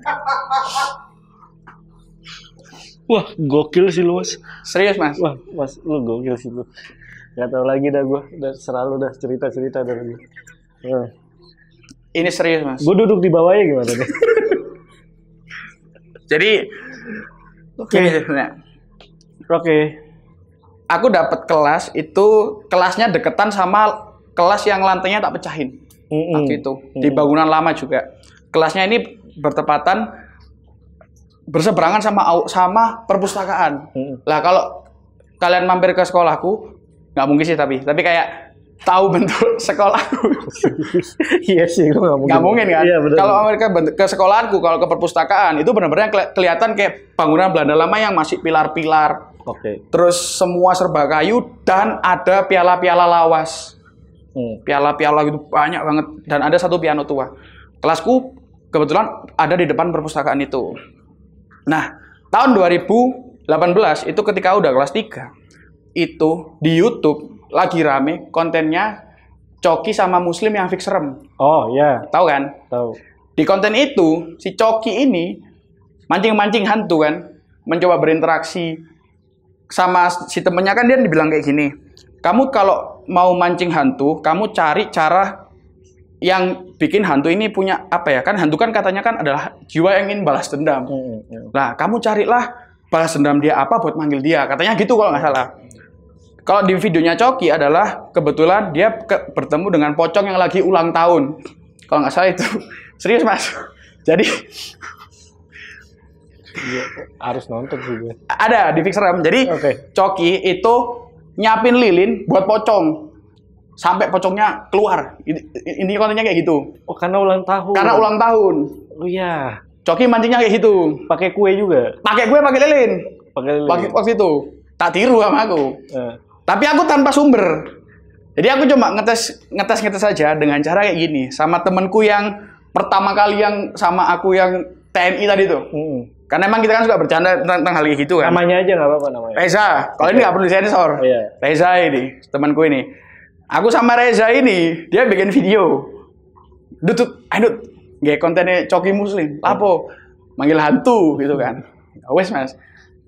Wah, gokil sih lu, Mas. Serius, Mas? Wah, Mas, lu gokil sih lu. Gak tau lagi dah gue, udah selalu dah cerita-cerita dari lu. Ini serius, Mas. Gue duduk di bawahnya gimana Jadi, oke. Okay. Oke. Okay. Aku dapat kelas itu kelasnya deketan sama kelas yang lantainya tak pecahin. Mm -hmm. itu mm -hmm. di bangunan lama juga. Kelasnya ini bertepatan berseberangan sama sama perpustakaan. Hmm. Lah kalau kalian mampir ke sekolahku, nggak mungkin sih tapi tapi kayak tahu bentuk sekolahku. iya sih, nggak mungkin. Gak mungkin kan? Iya, Kalau mereka ke sekolahku, kalau ke perpustakaan itu benar-benar kelihatan kayak bangunan Belanda lama yang masih pilar-pilar. Oke. Okay. Terus semua serba kayu dan ada piala-piala lawas. Hmm. Piala-piala hmm. gitu banyak banget dan ada satu piano tua. Kelasku kebetulan ada di depan perpustakaan itu. Nah, tahun 2018 itu ketika udah kelas 3, itu di YouTube lagi rame kontennya Coki sama Muslim yang fix serem. Oh, iya. Yeah. Tahu kan? Tahu. Di konten itu si Coki ini mancing-mancing hantu kan, mencoba berinteraksi sama si temennya kan dia dibilang kayak gini kamu kalau mau mancing hantu, kamu cari cara yang bikin hantu ini punya apa ya kan hantu kan katanya kan adalah jiwa yang ingin balas dendam. Hmm, hmm. Nah kamu carilah balas dendam dia apa buat manggil dia katanya gitu kalau nggak salah. Kalau di videonya Coki adalah kebetulan dia ke bertemu dengan pocong yang lagi ulang tahun. Kalau nggak salah itu serius mas. Jadi iya, harus nonton juga. Ada di fixer Jadi okay. Coki itu nyapin lilin buat pocong sampai pocongnya keluar. Ini kontennya kayak gitu. Oh, karena ulang tahun. Karena ulang tahun. Oh iya. Coki mancingnya kayak gitu. Pakai kue juga. Pakai kue, pakai lilin. Pakai lilin. Waktu, waktu itu tak tiru sama aku. Eh. Tapi aku tanpa sumber. Jadi aku cuma ngetes ngetes ngetes saja dengan cara kayak gini sama temanku yang pertama kali yang sama aku yang TNI tadi tuh. Hmm. Karena emang kita kan suka bercanda tentang, tentang hal kayak gitu kan. Namanya aja nggak apa-apa namanya. Reza, kalau ini iya. nggak perlu disensor. Oh, iya. Reza ini temanku ini. Aku sama Reza ini, dia bikin video. Dutut, eh, aduh, gak kontennya Coki Muslim. Lapo, manggil hantu gitu kan. Ya Wes mas,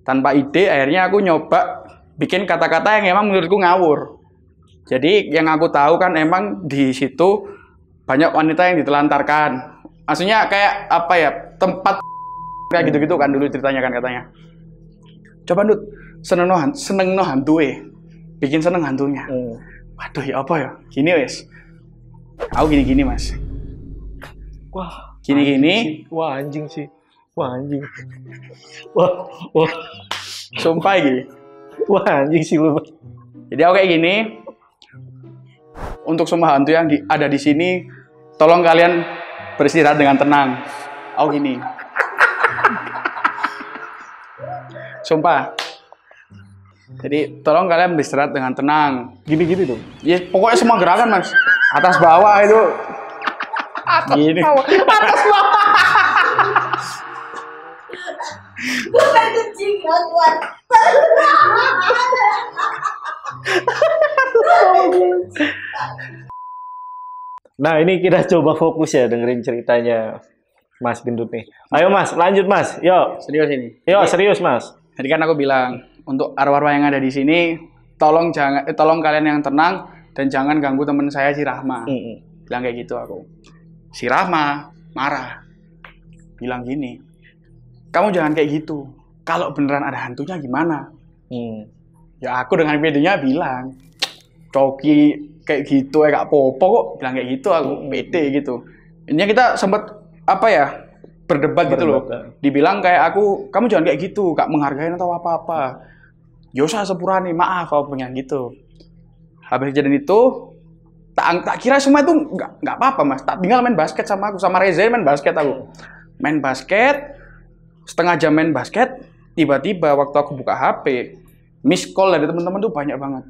tanpa ide akhirnya aku nyoba bikin kata-kata yang emang menurutku ngawur. Jadi yang aku tahu kan emang di situ banyak wanita yang ditelantarkan. Maksudnya kayak apa ya, tempat kayak gitu-gitu kan dulu ceritanya kan katanya. Coba Dut, seneng no, seneng no hantu eh. Bikin seneng hantunya. Hmm aduh ya apa ya gini wes aku gini gini mas wah gini gini wah anjing sih wah anjing wah wah sumpah gini wah anjing sih lu jadi aku kayak gini untuk semua hantu yang di, ada di sini tolong kalian beristirahat dengan tenang aku gini sumpah jadi tolong kalian beristirahat dengan tenang. Gini-gini tuh. Ya pokoknya semua gerakan mas. Atas bawah itu. Atas Gini. bawah. Atas bawah. Nah ini kita coba fokus ya dengerin ceritanya Mas Gendut nih. Ayo Mas, lanjut Mas. Yo. Serius ini. Yo, serius Mas. Tadi kan aku bilang untuk arwah-arwah yang ada di sini tolong jangan eh, tolong kalian yang tenang dan jangan ganggu teman saya si Rahma mm-hmm. bilang kayak gitu aku si Rahma marah bilang gini kamu jangan kayak gitu kalau beneran ada hantunya gimana mm. ya aku dengan pedenya bilang coki kayak gitu eh gak popo kok bilang kayak gitu aku mm-hmm. pede gitu ini kita sempat apa ya berdebat, gitu loh. Dibilang kayak aku, kamu jangan kayak gitu, gak menghargai atau apa-apa. Ya usah sepurani, maaf kalau punya gitu. Habis kejadian itu, tak, tak kira semua itu nggak nggak apa-apa mas. Tak tinggal main basket sama aku, sama Reza main basket aku. Main basket, setengah jam main basket, tiba-tiba waktu aku buka HP, miss call dari teman-teman tuh banyak banget.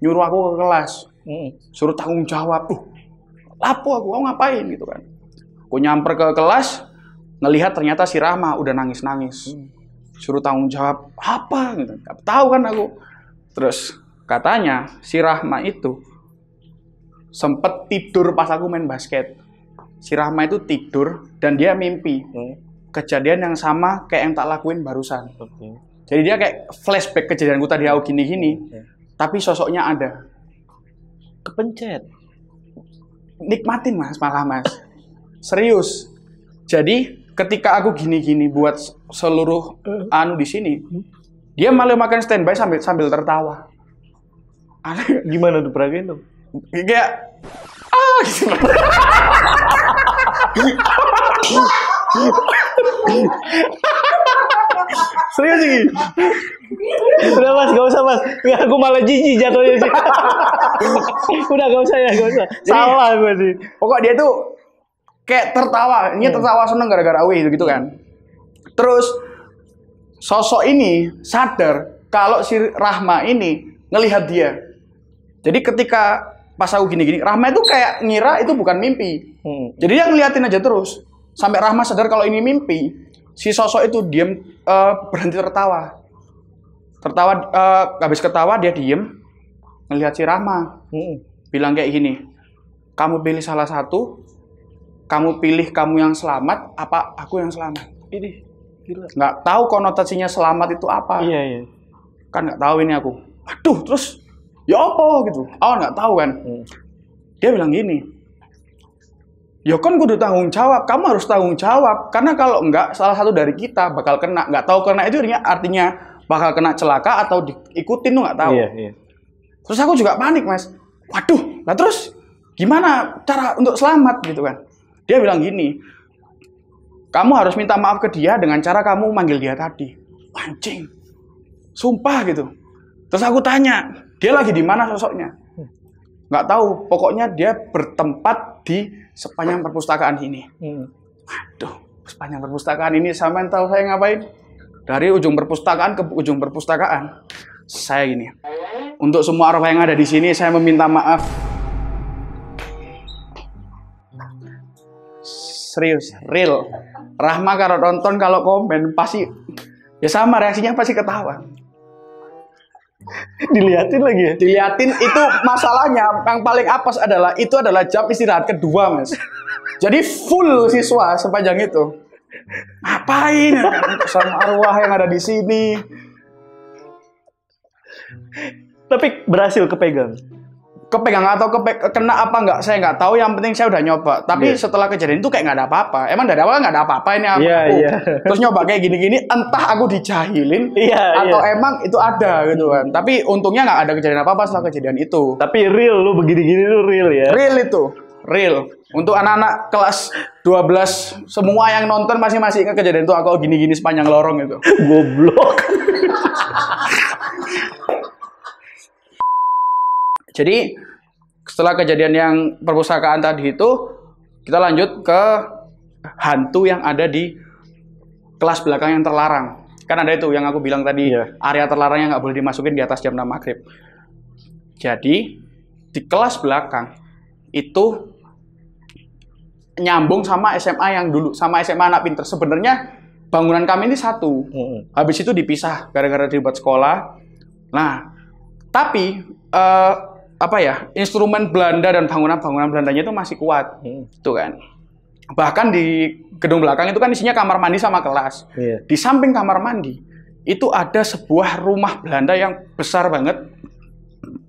Nyuruh aku ke kelas, hmm. suruh tanggung jawab. Tuh, lapo aku, aku ngapain gitu kan. Aku nyamper ke kelas, ngelihat ternyata si Rama udah nangis-nangis. Suruh tanggung jawab apa gitu. Gak tahu kan aku. Terus katanya si Rahma itu sempet tidur pas aku main basket. Si Rahma itu tidur dan dia mimpi. Hmm. Kejadian yang sama kayak yang tak lakuin barusan. Jadi dia kayak flashback kejadian gue tadi aku gini-gini. Tapi sosoknya ada. Kepencet. Nikmatin mas malah mas. Serius. Jadi ketika aku gini-gini buat seluruh eh. anu di sini, hmm. dia malah makan standby sambil sambil tertawa. Aneh. Gimana tuh peragain tuh? Kayak ah gitu. Serius sih. Udah mas, gak usah mas. Ya, aku malah jijik jatuhnya sih. Udah gak usah ya, gak usah. Jadi, Salah gue sih. Pokok dia tuh kayak tertawa ini hmm. tertawa seneng gara-gara away gitu hmm. kan terus sosok ini sadar kalau si Rahma ini ngelihat dia jadi ketika pas aku gini-gini Rahma itu kayak ngira itu bukan mimpi hmm. jadi dia ngeliatin aja terus sampai Rahma sadar kalau ini mimpi si sosok itu diam uh, eh, berhenti tertawa tertawa uh, habis ketawa dia diem ngelihat si Rahma hmm. bilang kayak gini kamu pilih salah satu kamu pilih kamu yang selamat apa aku yang selamat ini gila nggak tahu konotasinya selamat itu apa iya iya kan nggak tahu ini aku aduh terus ya apa gitu oh nggak tahu kan hmm. dia bilang gini ya kan udah tanggung jawab kamu harus tanggung jawab karena kalau nggak salah satu dari kita bakal kena nggak tahu kena itu artinya bakal kena celaka atau diikutin tuh nggak tahu iya, iya. terus aku juga panik mas waduh lah terus gimana cara untuk selamat gitu kan dia bilang gini, kamu harus minta maaf ke dia dengan cara kamu manggil dia tadi. Anjing, sumpah gitu. Terus aku tanya, dia lagi di mana sosoknya? Gak tahu, pokoknya dia bertempat di sepanjang perpustakaan ini. Hmm. Aduh, sepanjang perpustakaan ini sama tahu saya ngapain? Dari ujung perpustakaan ke ujung perpustakaan. Saya ini. Untuk semua orang yang ada di sini, saya meminta maaf serius real Rahma kalau nonton kalau komen pasti ya sama reaksinya pasti ketawa diliatin lagi ya? diliatin itu masalahnya yang paling apes adalah itu adalah jam istirahat kedua mas jadi full siswa sepanjang itu ngapain sama arwah yang ada di sini tapi berhasil kepegang kepegang atau kepe, kena apa enggak saya enggak tahu yang penting saya udah nyoba tapi yeah. setelah kejadian itu kayak enggak ada apa-apa emang dari awal enggak ada apa-apa ini aku yeah, yeah. terus nyoba kayak gini-gini entah aku dijahilin yeah, iya. atau yeah. emang itu ada gitu kan tapi untungnya enggak ada kejadian apa-apa setelah kejadian itu tapi real lu begini-gini lu real ya real itu real untuk anak-anak kelas 12 semua yang nonton masih masih ingat kejadian itu aku gini-gini sepanjang lorong itu goblok Jadi setelah kejadian yang perpustakaan tadi itu, kita lanjut ke hantu yang ada di kelas belakang yang terlarang. Kan ada itu yang aku bilang tadi, yeah. area terlarang yang nggak boleh dimasukin di atas jam 6 maghrib. Jadi di kelas belakang itu nyambung sama SMA yang dulu, sama SMA anak pinter. Sebenarnya bangunan kami ini satu. Mm. Habis itu dipisah gara-gara dibuat sekolah. Nah, tapi uh, apa ya instrumen Belanda dan bangunan-bangunan Belandanya itu masih kuat, hmm. itu kan. Bahkan di gedung belakang itu kan isinya kamar mandi sama kelas. Yeah. Di samping kamar mandi itu ada sebuah rumah Belanda yang besar banget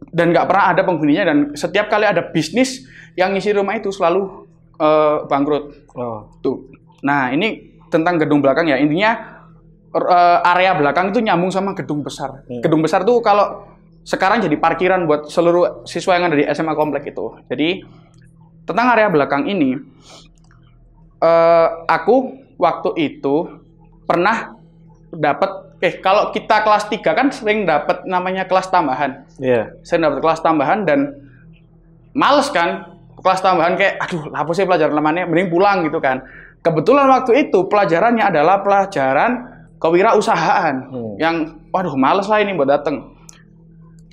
dan nggak pernah ada penghuninya dan setiap kali ada bisnis yang ngisi rumah itu selalu uh, bangkrut. Oh. Tuh. Nah ini tentang gedung belakang ya intinya eh, area belakang itu nyambung sama gedung besar. Hmm. Gedung besar tuh kalau sekarang jadi parkiran buat seluruh siswa yang ada di SMA komplek itu. Jadi tentang area belakang ini, uh, aku waktu itu pernah dapat eh kalau kita kelas 3 kan sering dapat namanya kelas tambahan. Iya. Yeah. Sering dapat kelas tambahan dan males kan kelas tambahan kayak aduh lah sih pelajaran lamanya mending pulang gitu kan. Kebetulan waktu itu pelajarannya adalah pelajaran kewirausahaan hmm. yang waduh males lah ini buat dateng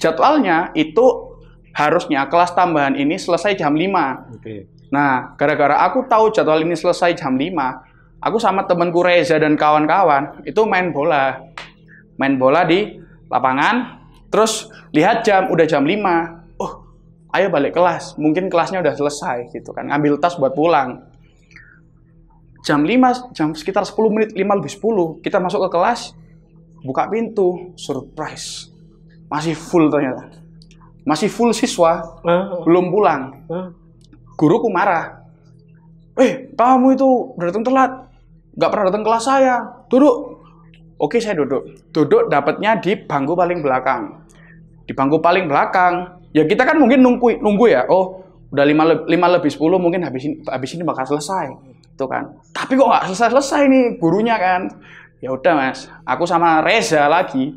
jadwalnya itu harusnya kelas tambahan ini selesai jam 5. Okay. Nah, gara-gara aku tahu jadwal ini selesai jam 5, aku sama temanku Reza dan kawan-kawan itu main bola. Main bola di lapangan, terus lihat jam, udah jam 5. Oh, ayo balik kelas. Mungkin kelasnya udah selesai gitu kan. Ngambil tas buat pulang. Jam 5, jam sekitar 10 menit, 5 lebih 10, kita masuk ke kelas, buka pintu, surprise masih full ternyata masih full siswa uh, uh. belum pulang uh. guruku marah eh kamu itu datang telat nggak pernah datang kelas saya duduk oke saya duduk duduk dapatnya di bangku paling belakang di bangku paling belakang ya kita kan mungkin nunggu nunggu ya oh udah lima, lima lebih sepuluh mungkin habis ini, habis ini bakal selesai itu kan tapi kok nggak selesai selesai nih gurunya kan ya udah mas aku sama Reza lagi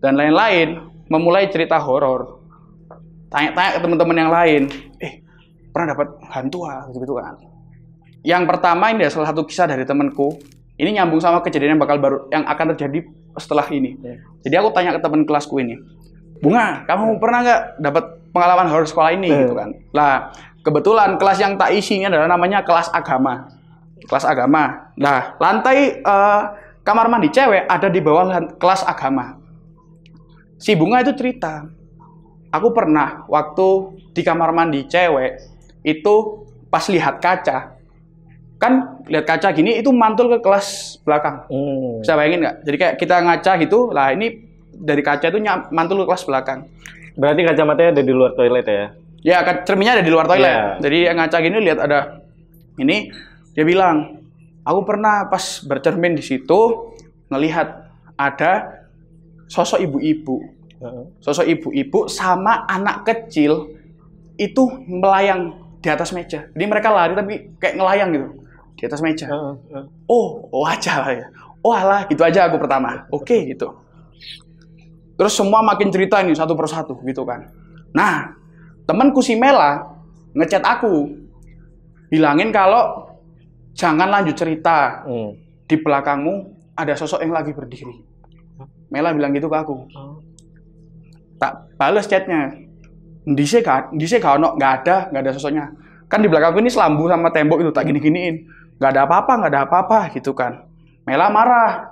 dan lain-lain memulai cerita horor. Tanya-tanya ke teman-teman yang lain, eh pernah dapat hantu ah gitu kan. Yang pertama ini adalah salah satu kisah dari temanku. Ini nyambung sama kejadian yang bakal baru yang akan terjadi setelah ini. Iya. Jadi aku tanya ke teman kelasku ini, bunga kamu pernah nggak dapat pengalaman horor sekolah ini gitu iya. kan? Lah kebetulan kelas yang tak isinya adalah namanya kelas agama. Kelas agama. Nah lantai uh, kamar mandi cewek ada di bawah kelas agama si bunga itu cerita aku pernah waktu di kamar mandi cewek itu pas lihat kaca kan lihat kaca gini itu mantul ke kelas belakang hmm. bisa bayangin nggak jadi kayak kita ngaca gitu lah ini dari kaca itu mantul ke kelas belakang berarti kacamatanya ada di luar toilet ya ya cerminnya ada di luar toilet yeah. jadi ngaca gini lihat ada ini dia bilang aku pernah pas bercermin di situ ngelihat ada sosok ibu-ibu, sosok ibu-ibu sama anak kecil itu melayang di atas meja. Jadi mereka lari tapi kayak ngelayang gitu di atas meja. Oh, oh aja lah ya. Oh alah, gitu aja aku pertama. Oke okay, gitu. Terus semua makin cerita ini satu persatu gitu kan. Nah, temanku si Mela ngechat aku bilangin kalau jangan lanjut cerita. Hmm. Di belakangmu ada sosok yang lagi berdiri. Mela bilang gitu ke aku oh. tak balas chatnya di sini gak di gak ada nggak ada sosoknya kan di belakangku ini selambu sama tembok itu tak gini giniin nggak ada apa-apa nggak ada apa-apa gitu kan Mela marah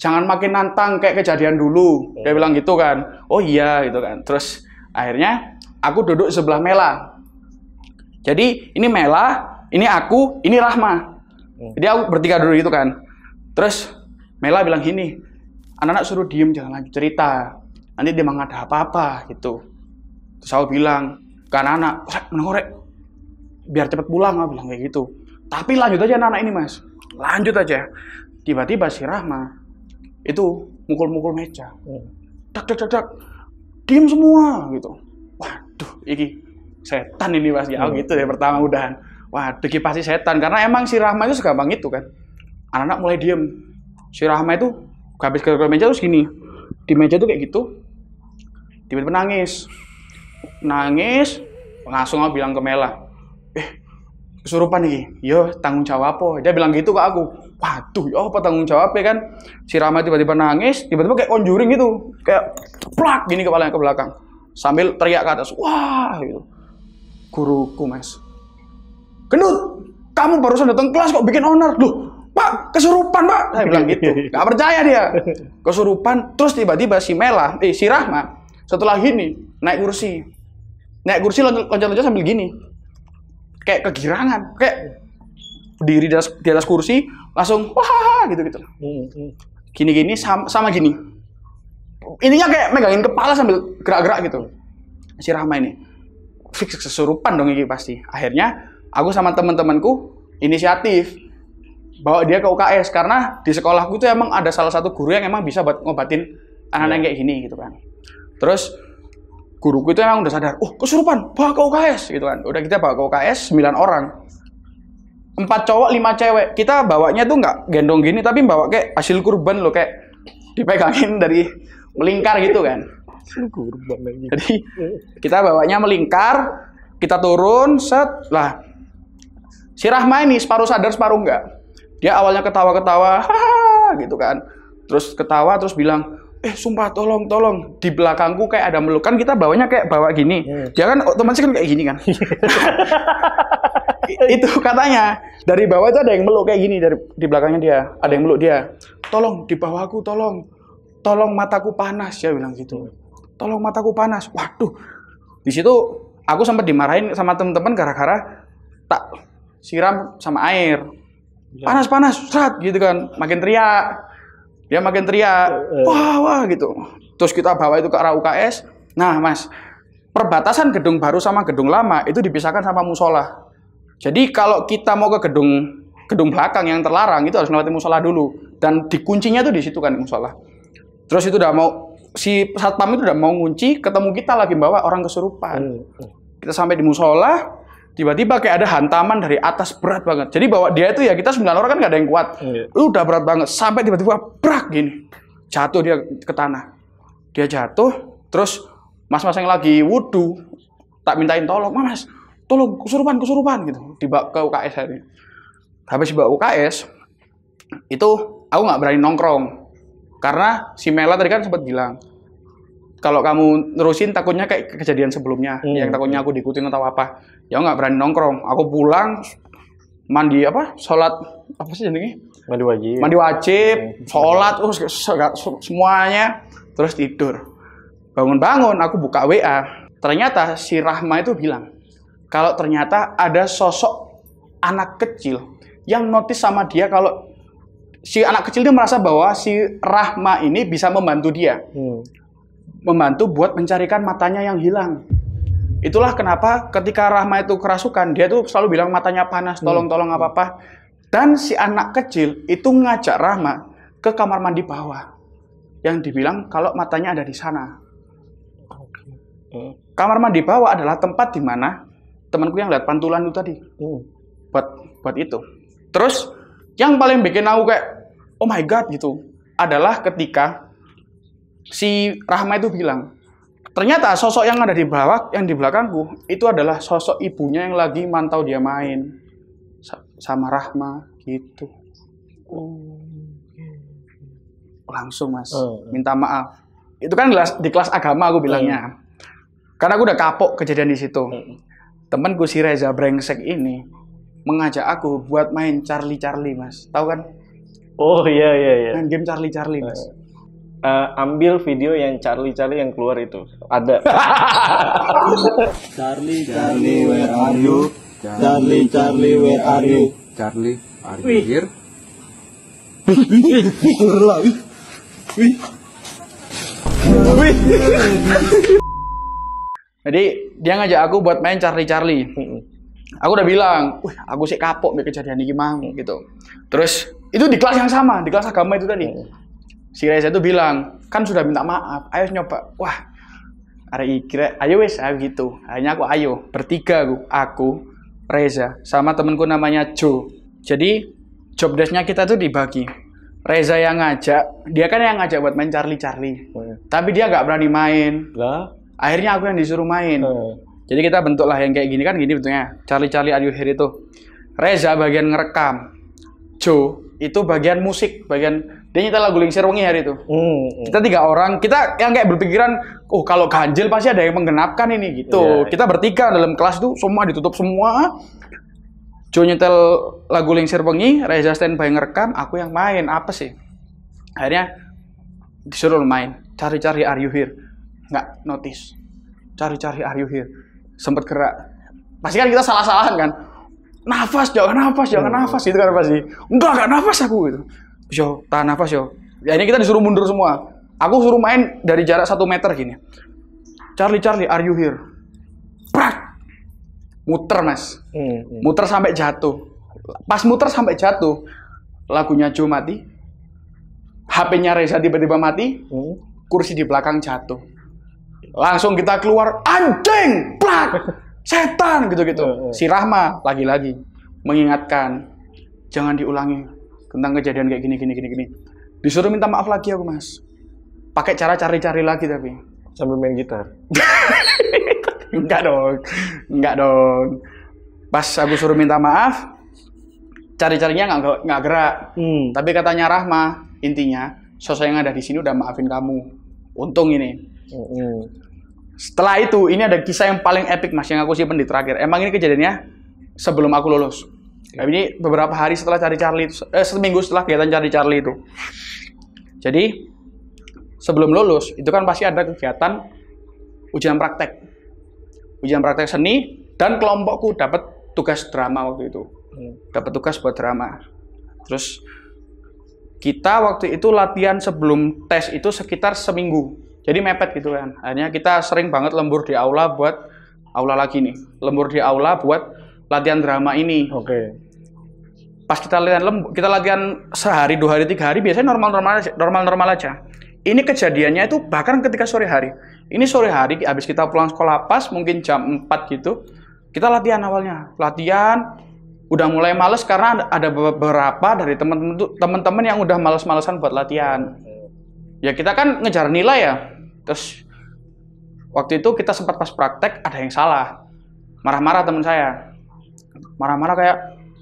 jangan makin nantang kayak kejadian dulu dia oh. bilang gitu kan oh iya gitu kan terus akhirnya aku duduk sebelah Mela jadi ini Mela ini aku ini Rahma jadi oh. aku bertiga dulu gitu kan terus Mela bilang gini anak-anak suruh diem jangan lanjut cerita nanti dia memang ada apa-apa gitu terus aku bilang ke anak-anak menorek biar cepet pulang aku bilang kayak gitu tapi lanjut aja anak-anak ini mas lanjut aja tiba-tiba si Rahma itu mukul-mukul meja tak hmm. tak tak dak diem semua gitu waduh ini setan ini mas ya hmm. gitu ya pertama udahan waduh iki pasti setan karena emang si Rahma itu segampang itu kan anak-anak mulai diem si Rahma itu habis ke meja terus gini di meja tuh kayak gitu tiba-tiba nangis nangis langsung aku bilang ke Mela eh kesurupan nih yo iya, tanggung jawab apa dia bilang gitu ke aku waduh yo ya apa tanggung jawabnya kan si Rama tiba-tiba nangis tiba-tiba kayak conjuring gitu kayak plak gini kepalanya ke belakang sambil teriak ke atas wah gitu guruku mas Kenut, kamu barusan datang kelas kok bikin onar loh Pak, kesurupan, Pak. Saya bilang gitu. Gak percaya dia. Kesurupan. Terus tiba-tiba si Mela, eh si Rahma, setelah gini, naik kursi. Naik kursi loncat-loncat sambil gini. Kayak kegirangan. Kayak diri di atas, di atas kursi, langsung wah gitu-gitu. Hmm, hmm. Gini-gini sama, sama gini. Intinya kayak megangin kepala sambil gerak-gerak gitu. Si Rahma ini. Fix kesurupan dong ini pasti. Akhirnya, aku sama teman-temanku inisiatif bawa dia ke UKS karena di sekolahku itu emang ada salah satu guru yang emang bisa buat ngobatin anak-anak yeah. kayak gini gitu kan. Terus guruku itu emang udah sadar, oh kesurupan, bawa ke UKS gitu kan. Udah kita bawa ke UKS 9 orang. Empat cowok, lima cewek. Kita bawanya tuh nggak gendong gini, tapi bawa kayak hasil kurban loh, kayak dipegangin dari melingkar gitu kan. kurban lagi. Gitu. Jadi kita bawanya melingkar, kita turun, set lah. Si Rahma ini separuh sadar, separuh enggak. Dia awalnya ketawa-ketawa, gitu kan. Terus ketawa terus bilang, "Eh, sumpah tolong, tolong, di belakangku kayak ada meluk." Kan kita bawanya kayak bawa gini. Hmm. Dia kan otomatis kan kayak gini kan. itu katanya dari bawah itu ada yang meluk kayak gini dari di belakangnya dia, ada yang meluk dia. "Tolong, di bawahku, tolong. Tolong mataku panas," dia bilang gitu. Hmm. "Tolong mataku panas." Waduh. Di situ aku sempat dimarahin sama teman-teman gara-gara tak siram sama air Iya. panas panas serat gitu kan makin teriak dia makin teriak eh, eh. wah wah gitu terus kita bawa itu ke arah UKS nah mas perbatasan gedung baru sama gedung lama itu dipisahkan sama musola jadi kalau kita mau ke gedung gedung belakang yang terlarang itu harus melewati musola dulu dan dikuncinya tuh di situ kan musola terus itu udah mau si satpam itu udah mau ngunci ketemu kita lagi bawa orang kesurupan hmm, hmm. kita sampai di musola Tiba-tiba kayak ada hantaman dari atas berat banget. Jadi bawa dia itu ya kita sembilan orang kan gak ada yang kuat. Iya. Lu udah berat banget sampai tiba-tiba brak gini. Jatuh dia ke tanah. Dia jatuh terus mas-mas yang lagi wudhu tak mintain tolong, "Mas, tolong kesurupan, kesurupan." gitu. Tiba ke UKS hari. Habis dibawa UKS itu aku nggak berani nongkrong karena si Mela tadi kan sempat bilang kalau kamu nerusin takutnya kayak kejadian sebelumnya hmm. yang takutnya aku diikutin atau apa ya nggak berani nongkrong aku pulang mandi apa sholat apa sih ini mandi wajib mandi wajib hmm. sholat uh, semuanya terus tidur bangun-bangun aku buka WA ternyata si Rahma itu bilang kalau ternyata ada sosok anak kecil yang notice sama dia kalau si anak kecil dia merasa bahwa si Rahma ini bisa membantu dia hmm membantu buat mencarikan matanya yang hilang. Itulah kenapa ketika Rahma itu kerasukan, dia tuh selalu bilang matanya panas, hmm. tolong-tolong apa-apa. Dan si anak kecil itu ngajak Rahma ke kamar mandi bawah. Yang dibilang kalau matanya ada di sana. Kamar mandi bawah adalah tempat di mana temanku yang lihat pantulan itu tadi. Hmm. Buat, buat itu. Terus, yang paling bikin aku kayak, oh my god gitu, adalah ketika si Rahma itu bilang, ternyata sosok yang ada di bawah, yang di belakangku, itu adalah sosok ibunya yang lagi mantau dia main sama Rahma gitu. Langsung mas, oh, oh. minta maaf. Itu kan di kelas agama aku bilangnya. Oh, iya. Karena aku udah kapok kejadian di situ. Oh. Temanku si Reza brengsek ini mengajak aku buat main Charlie Charlie mas, tahu kan? Oh iya iya iya. Main game Charlie Charlie mas. Oh uh, ambil video yang Charlie Charlie yang keluar itu ada Charlie Charlie where are you Charlie Charlie where are you Charlie are you here jadi dia ngajak aku buat main Charlie Charlie. Aku udah bilang, aku sih kapok mikir kejadian ini gimana gitu. Terus itu di kelas yang sama, di kelas agama itu tadi. Mm si Reza itu bilang kan sudah minta maaf ayo nyoba wah hari kira ayo wes ayo gitu akhirnya aku ayo bertiga aku aku Reza sama temenku namanya Jo jadi job desknya kita tuh dibagi Reza yang ngajak dia kan yang ngajak buat main Charlie Charlie oh, iya. tapi dia nggak berani main lah akhirnya aku yang disuruh main oh, iya. jadi kita bentuklah yang kayak gini kan gini bentuknya Charlie Charlie Ayu You itu Reza bagian ngerekam Jo itu bagian musik, bagian dia nyetel lagu Lingsir Wengi hari itu. Mm, mm. Kita tiga orang, kita yang kayak berpikiran, oh kalau ganjil pasti ada yang menggenapkan ini gitu. Yeah, iya. kita bertiga dalam kelas itu semua ditutup semua. Jo nyetel lagu Lingsir Wengi, Reza standby ngerekam, aku yang main. Apa sih? Akhirnya disuruh main, cari-cari Are You Here? Nggak notice. Cari-cari Are You Here? Sempet gerak. Pasti kan kita salah-salahan kan? nafas jangan nafas jangan hmm. nafas gitu kan sih. enggak enggak nafas aku gitu yo tahan nafas yo ya ini kita disuruh mundur semua aku suruh main dari jarak satu meter gini Charlie Charlie are you here prak muter mas hmm. hmm. muter sampai jatuh pas muter sampai jatuh lagunya cuma mati HP-nya Reza tiba-tiba mati hmm. kursi di belakang jatuh langsung kita keluar anjing prak setan gitu-gitu. Yeah, yeah. Si Rahma lagi-lagi mengingatkan jangan diulangi tentang kejadian kayak gini gini gini gini. Disuruh minta maaf lagi aku mas. Pakai cara cari-cari lagi tapi. Sambil main gitar. enggak dong, enggak dong. Pas aku suruh minta maaf, cari-carinya nggak nggak gerak. Hmm. Tapi katanya Rahma intinya sosok yang ada di sini udah maafin kamu. Untung ini. Hmm. hmm. Setelah itu, ini ada kisah yang paling epic mas yang aku simpen di terakhir. Emang ini kejadiannya sebelum aku lulus. Ya. Ini beberapa hari setelah cari Charlie, eh, seminggu setelah kegiatan cari Charlie itu. Jadi sebelum lulus itu kan pasti ada kegiatan ujian praktek, ujian praktek seni dan kelompokku dapat tugas drama waktu itu, hmm. dapat tugas buat drama. Terus kita waktu itu latihan sebelum tes itu sekitar seminggu jadi mepet gitu kan akhirnya kita sering banget lembur di aula buat aula lagi nih lembur di aula buat latihan drama ini oke okay. pas kita latihan lembur, kita latihan sehari dua hari tiga hari biasanya normal normal aja, normal normal aja ini kejadiannya itu bahkan ketika sore hari ini sore hari habis kita pulang sekolah pas mungkin jam 4 gitu kita latihan awalnya latihan udah mulai males karena ada beberapa dari teman-teman teman-teman yang udah males-malesan buat latihan ya kita kan ngejar nilai ya Terus waktu itu kita sempat pas praktek ada yang salah. Marah-marah teman saya. Marah-marah kayak,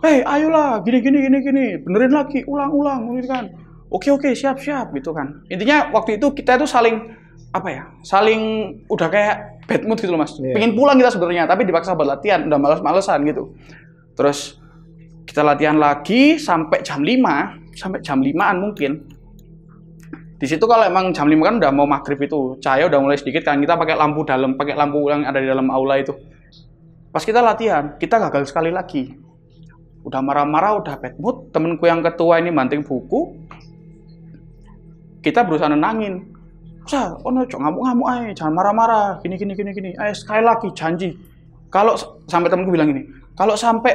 "Hei, ayolah, gini gini gini gini, benerin lagi, ulang-ulang." gitu kan. Oke, oke, siap, siap gitu kan. Intinya waktu itu kita itu saling apa ya? Saling udah kayak bad mood gitu loh, Mas. Yeah. Pengen pulang kita sebenarnya, tapi dipaksa buat latihan, udah males-malesan gitu. Terus kita latihan lagi sampai jam 5, sampai jam 5-an mungkin di situ kalau emang jam lima kan udah mau maghrib itu, cahaya udah mulai sedikit kan kita pakai lampu dalam, pakai lampu yang ada di dalam aula itu. Pas kita latihan, kita gagal sekali lagi. Udah marah-marah, udah bad mood, temenku yang ketua ini manting buku. Kita berusaha nenangin. Usah, oh no, ngamuk-ngamuk aja, jangan marah-marah, gini gini gini gini. Eh sekali lagi janji. Kalau sampai temenku bilang ini, kalau sampai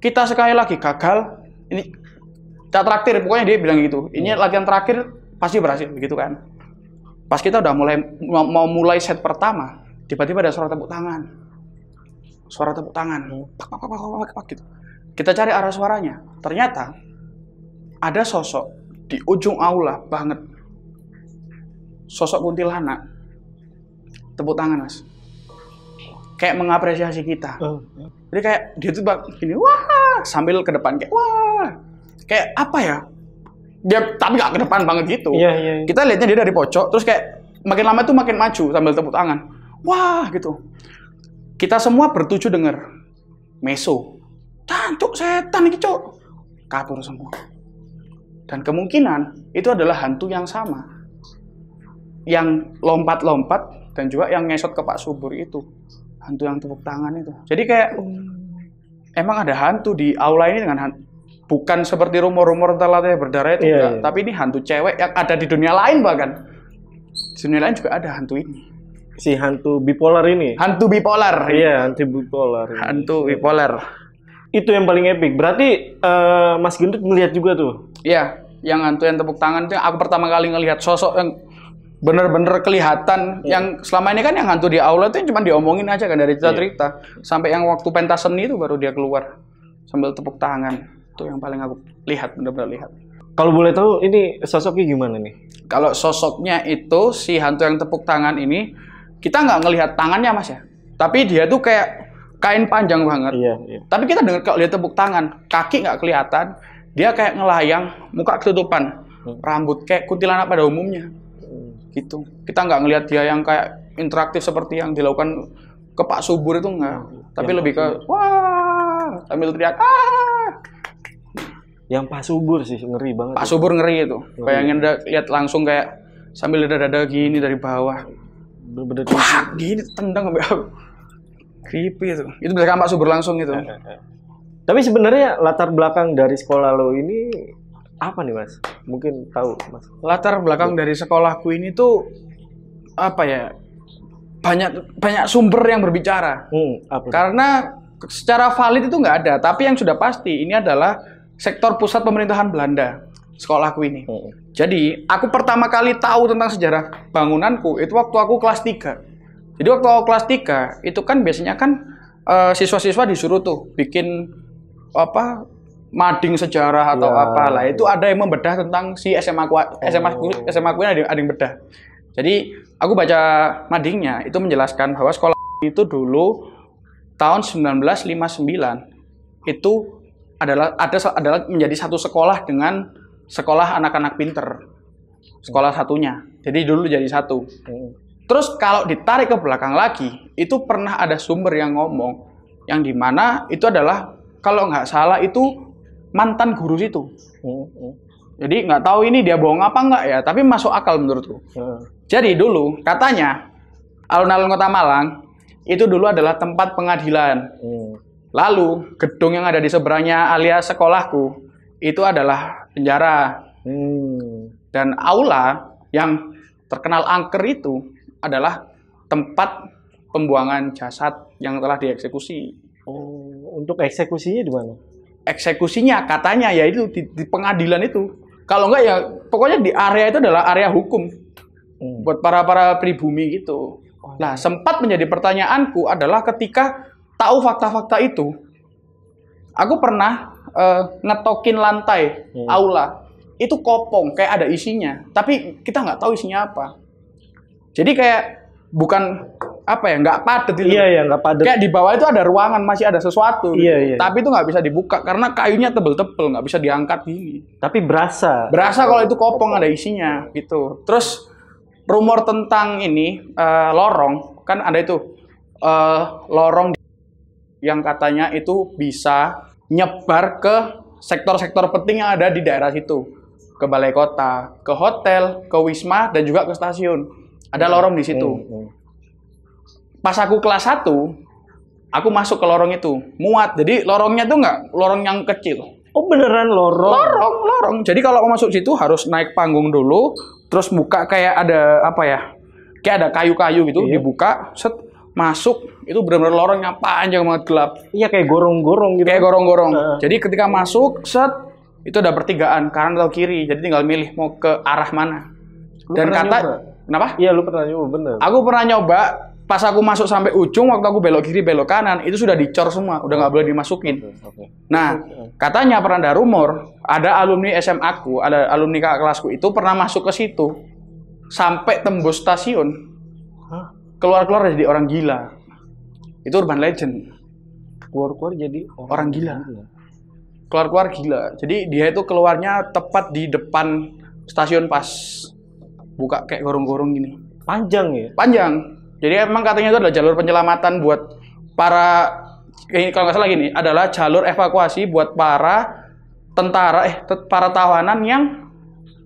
kita sekali lagi gagal, ini tak terakhir pokoknya dia bilang gitu ini hmm. latihan terakhir pasti berhasil begitu kan pas kita udah mulai mau mulai set pertama tiba-tiba ada suara tepuk tangan suara tepuk tangan pak pak pak pak pak, pak gitu kita cari arah suaranya ternyata ada sosok di ujung aula banget sosok kuntilanak tepuk tangan mas kayak mengapresiasi kita oh. jadi kayak dia tuh gini wah sambil ke depan kayak wah kayak apa ya dia tapi nggak ke depan banget gitu. Iya, iya, iya. Kita lihatnya dia dari pojok, terus kayak makin lama tuh makin maju sambil tepuk tangan. Wah gitu. Kita semua bertuju dengar meso. Tantuk setan iki, Cok. Kabur semua. Dan kemungkinan itu adalah hantu yang sama. Yang lompat-lompat dan juga yang ngesot ke Pak Subur itu. Hantu yang tepuk tangan itu. Jadi kayak hmm. emang ada hantu di aula ini dengan bukan seperti rumor-rumor telatnya berdarah itu yeah, iya, yeah. tapi ini hantu cewek yang ada di dunia lain bahkan. Di dunia lain juga ada hantu ini. Si hantu bipolar ini. Hantu bipolar. Iya, hantu bipolar. Ini. Hantu bipolar. Itu yang paling epic. Berarti uh, Mas Gendut melihat juga tuh. Iya, yang hantu yang tepuk tangan itu aku pertama kali ngelihat sosok yang bener-bener kelihatan yeah. yang selama ini kan yang hantu di aula itu cuma diomongin aja kan dari cerita-cerita yeah. sampai yang waktu pentas seni itu baru dia keluar sambil tepuk tangan itu yang paling aku lihat benar-benar lihat kalau boleh tahu ini sosoknya gimana nih kalau sosoknya itu si hantu yang tepuk tangan ini kita nggak ngelihat tangannya mas ya tapi dia tuh kayak kain panjang banget iya, iya. tapi kita dengar kalau dia tepuk tangan kaki nggak kelihatan dia kayak ngelayang muka ketutupan hmm. rambut kayak kuntilanak pada umumnya hmm. gitu kita nggak ngelihat dia yang kayak interaktif seperti yang dilakukan ke Pak Subur itu enggak. Hmm. Tapi yang lebih ke wah, sambil teriak ah yang pas Subur sih ngeri banget. Pas Subur ngeri itu. Ngeri. Bayangin lihat langsung kayak sambil dada-dada gini dari bawah. Bener-bener gini tendang sampai aku. Creepy itu. Itu bisa kampak Subur langsung itu. Eh, eh, eh. Tapi sebenarnya latar belakang dari sekolah lo ini apa nih Mas? Mungkin tahu Mas. Latar belakang dari sekolahku ini tuh apa ya? Banyak banyak sumber yang berbicara. Hmm, apa? Karena secara valid itu nggak ada, tapi yang sudah pasti ini adalah sektor pusat pemerintahan Belanda sekolahku ini. Hmm. Jadi aku pertama kali tahu tentang sejarah bangunanku itu waktu aku kelas 3. Jadi waktu aku kelas 3 itu kan biasanya kan siswa eh, siswa-siswa disuruh tuh bikin apa mading sejarah atau ya, apalah itu ya. ada yang membedah tentang si SMA ku SMA ku oh. SMA ku ini ada yang bedah. Jadi aku baca madingnya itu menjelaskan bahwa sekolah itu dulu tahun 1959 itu adalah ada adalah menjadi satu sekolah dengan sekolah anak-anak pinter sekolah satunya jadi dulu jadi satu terus kalau ditarik ke belakang lagi itu pernah ada sumber yang ngomong yang dimana itu adalah kalau nggak salah itu mantan guru situ jadi nggak tahu ini dia bohong apa nggak ya tapi masuk akal menurutku jadi dulu katanya alun-alun kota Malang itu dulu adalah tempat pengadilan. Lalu gedung yang ada di seberangnya alias sekolahku itu adalah penjara. Hmm. Dan aula yang terkenal angker itu adalah tempat pembuangan jasad yang telah dieksekusi. Oh, untuk eksekusinya di mana? Eksekusinya katanya ya itu di, di pengadilan itu. Kalau enggak ya pokoknya di area itu adalah area hukum hmm. buat para para pribumi gitu. Oh. Nah, iya. sempat menjadi pertanyaanku adalah ketika tahu fakta-fakta itu, aku pernah uh, ngetokin lantai hmm. aula itu kopong kayak ada isinya, tapi kita nggak tahu isinya apa. Jadi kayak bukan apa ya nggak padat itu. Iya iya nggak padat. Kayak di bawah itu ada ruangan masih ada sesuatu. Gitu. Iya gitu. iya. Tapi itu nggak bisa dibuka karena kayunya tebel-tebel nggak bisa diangkat gini. Tapi berasa. Berasa kalau itu kopong, kopong. ada isinya gitu. Terus rumor tentang ini uh, lorong kan ada itu uh, lorong yang katanya itu bisa nyebar ke sektor-sektor penting yang ada di daerah situ. Ke balai kota, ke hotel, ke wisma, dan juga ke stasiun. Ada hmm, lorong di situ. Hmm, hmm. Pas aku kelas 1, aku masuk ke lorong itu. Muat. Jadi lorongnya tuh nggak lorong yang kecil. Oh beneran lorong? Lorong, lorong. Jadi kalau aku masuk situ harus naik panggung dulu, terus buka kayak ada apa ya, kayak ada kayu-kayu gitu, iya. dibuka, set masuk itu benar-benar lorongnya yang panjang banget gelap. Iya kayak gorong-gorong gitu. Kayak gorong-gorong. Uh. Jadi ketika masuk set itu ada pertigaan kanan atau kiri. Jadi tinggal milih mau ke arah mana. Lu Dan kata nyoba? kenapa? Iya lu pernah nyoba bener. Aku pernah nyoba pas aku masuk sampai ujung waktu aku belok kiri belok kanan itu sudah dicor semua udah nggak boleh dimasukin okay. nah katanya pernah ada rumor ada alumni SMA aku ada alumni kakak kelasku itu pernah masuk ke situ sampai tembus stasiun keluar-keluar jadi orang gila. Itu urban legend. Keluar-keluar jadi orang, orang gila. Keluar-keluar gila. Jadi dia itu keluarnya tepat di depan stasiun pas buka kayak gorong-gorong gini. Panjang ya? Panjang. Jadi emang katanya itu adalah jalur penyelamatan buat para kalau nggak salah gini adalah jalur evakuasi buat para tentara eh para tawanan yang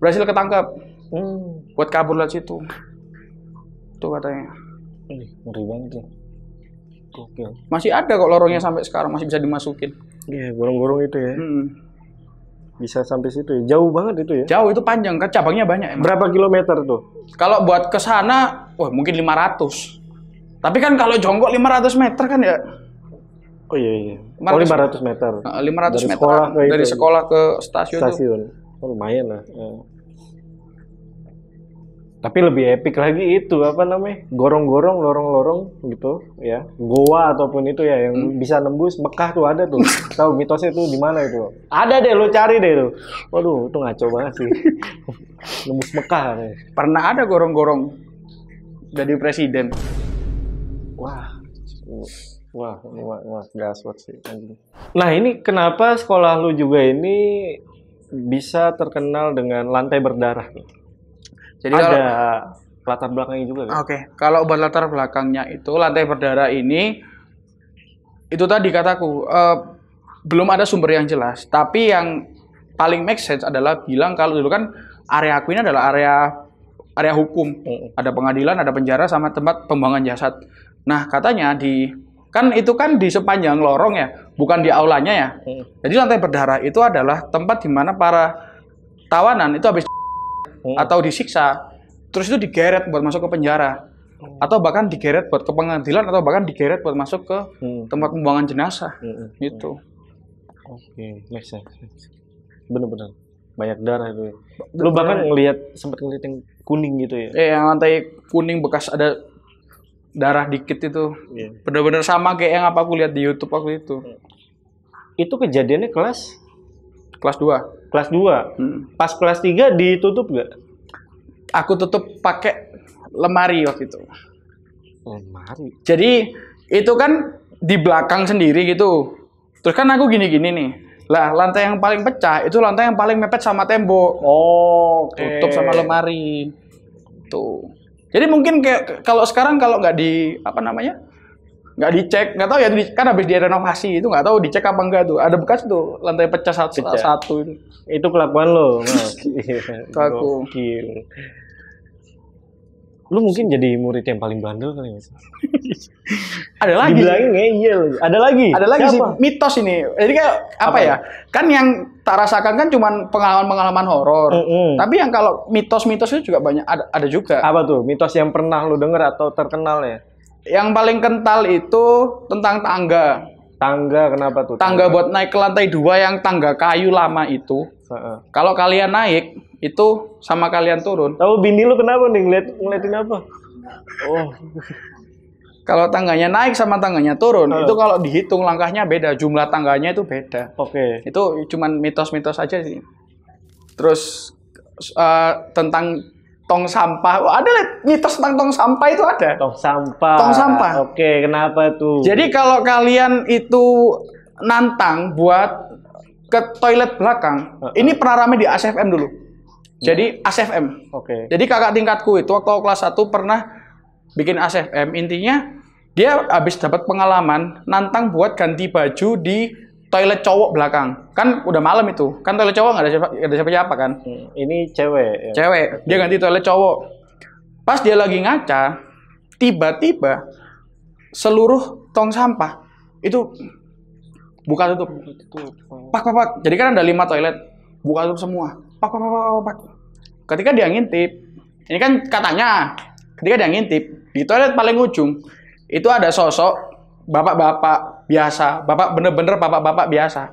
berhasil ketangkap. Hmm. Buat kabur dari situ. Itu katanya ngeri banget ya Gokil. masih ada kok lorongnya sampai sekarang masih bisa dimasukin iya yeah, gorong-gorong itu ya hmm. bisa sampai situ ya jauh banget itu ya jauh itu panjang kan cabangnya banyak emang. berapa kilometer tuh kalau buat ke sana wah mungkin 500 tapi kan kalau jonggok 500 meter kan ya Oh iya iya. 500 oh 500 meter. 500 dari meter dari ya? sekolah ke stasiun. Stasiun. Itu. Oh, lumayan lah. Ya tapi lebih epic lagi itu apa namanya gorong-gorong lorong-lorong gitu ya goa ataupun itu ya yang hmm. bisa nembus Mekah tuh ada tuh tahu mitosnya tuh di mana itu ada deh lu cari deh tuh waduh itu ngaco banget sih nembus Mekah deh. pernah ada gorong-gorong jadi presiden wah wah wah, wah gaswat sih nah ini kenapa sekolah lu juga ini bisa terkenal dengan lantai berdarah jadi ada kalau, latar belakangnya juga. Oke, okay. kalau buat latar belakangnya itu lantai berdarah ini itu tadi kataku uh, belum ada sumber yang jelas. Tapi yang paling make sense adalah bilang kalau dulu kan area aku ini adalah area area hukum, hmm. ada pengadilan, ada penjara, sama tempat pembuangan jasad. Nah katanya di kan itu kan di sepanjang lorong ya, bukan di aulanya ya. Hmm. Jadi lantai berdarah itu adalah tempat di mana para tawanan itu habis hmm. atau disiksa, terus itu digeret buat masuk ke penjara, hmm. atau bahkan digeret buat ke pengadilan atau bahkan digeret buat masuk ke hmm. tempat pembuangan jenazah, hmm. hmm, hmm. gitu. Oke, okay. yes, yes. bener-bener banyak darah itu. Lu bahkan ngelihat sempat ngeliat yang kuning gitu ya? Eh, yang lantai kuning bekas ada darah dikit itu. Yeah. benar bener sama kayak yang apa aku lihat di YouTube waktu itu. Itu kejadiannya kelas Kelas 2. Kelas 2. Hmm. Pas kelas 3 ditutup nggak? Aku tutup pakai lemari waktu itu. Lemari. Jadi itu kan di belakang sendiri gitu. Terus kan aku gini-gini nih. Lah, lantai yang paling pecah itu lantai yang paling mepet sama tembok. Oh, okay. tutup sama lemari. Tuh. Jadi mungkin kayak kalau sekarang kalau nggak di apa namanya? nggak dicek nggak tahu ya itu kan habis direnovasi itu nggak tahu dicek apa enggak tuh ada bekas tuh lantai pecah satu, pecah. satu itu itu kelakuan lo aku lu mungkin jadi murid yang paling bandel kali ya, mas ada lagi dibilangin ngeyel ada lagi ada lagi Siapa? sih mitos ini jadi kayak apa, apa ya? ya kan yang tak rasakan kan cuman pengalaman-pengalaman horor mm -hmm. tapi yang kalau mitos-mitos itu juga banyak ada ada juga apa tuh mitos yang pernah lu denger atau terkenal ya yang paling kental itu tentang tangga. Tangga kenapa tuh? Tangga, tangga buat naik ke lantai dua yang tangga kayu lama itu. Kalau kalian naik itu sama kalian turun. Tahu bini lu kenapa nih ngeliat ngeliatin apa? Oh. kalau tangganya naik sama tangganya turun uh. itu kalau dihitung langkahnya beda, jumlah tangganya itu beda. Oke. Okay. Itu cuman mitos-mitos aja sih. Terus uh, tentang tong sampah. Wah, ada mitos tentang tong sampah itu ada. Tong sampah. Tong sampah. Oke, kenapa tuh? Jadi kalau kalian itu nantang buat ke toilet belakang, uh -uh. ini pernah rame di ASFM dulu. Iya. Jadi ASFM. Oke. Okay. Jadi kakak tingkatku itu waktu kelas 1 pernah bikin ASFM. Intinya dia habis dapat pengalaman nantang buat ganti baju di toilet cowok belakang kan udah malam itu kan toilet cowok nggak ada siapa gak ada siapa siapa kan hmm, ini cewek ya. cewek dia ganti toilet cowok pas dia lagi ngaca tiba-tiba seluruh tong sampah itu buka tutup pak pak pak jadi kan ada lima toilet buka tutup semua pak pak pak pak, pak. ketika dia ngintip ini kan katanya ketika dia ngintip di toilet paling ujung itu ada sosok bapak-bapak biasa. Bapak bener-bener bapak-bapak biasa.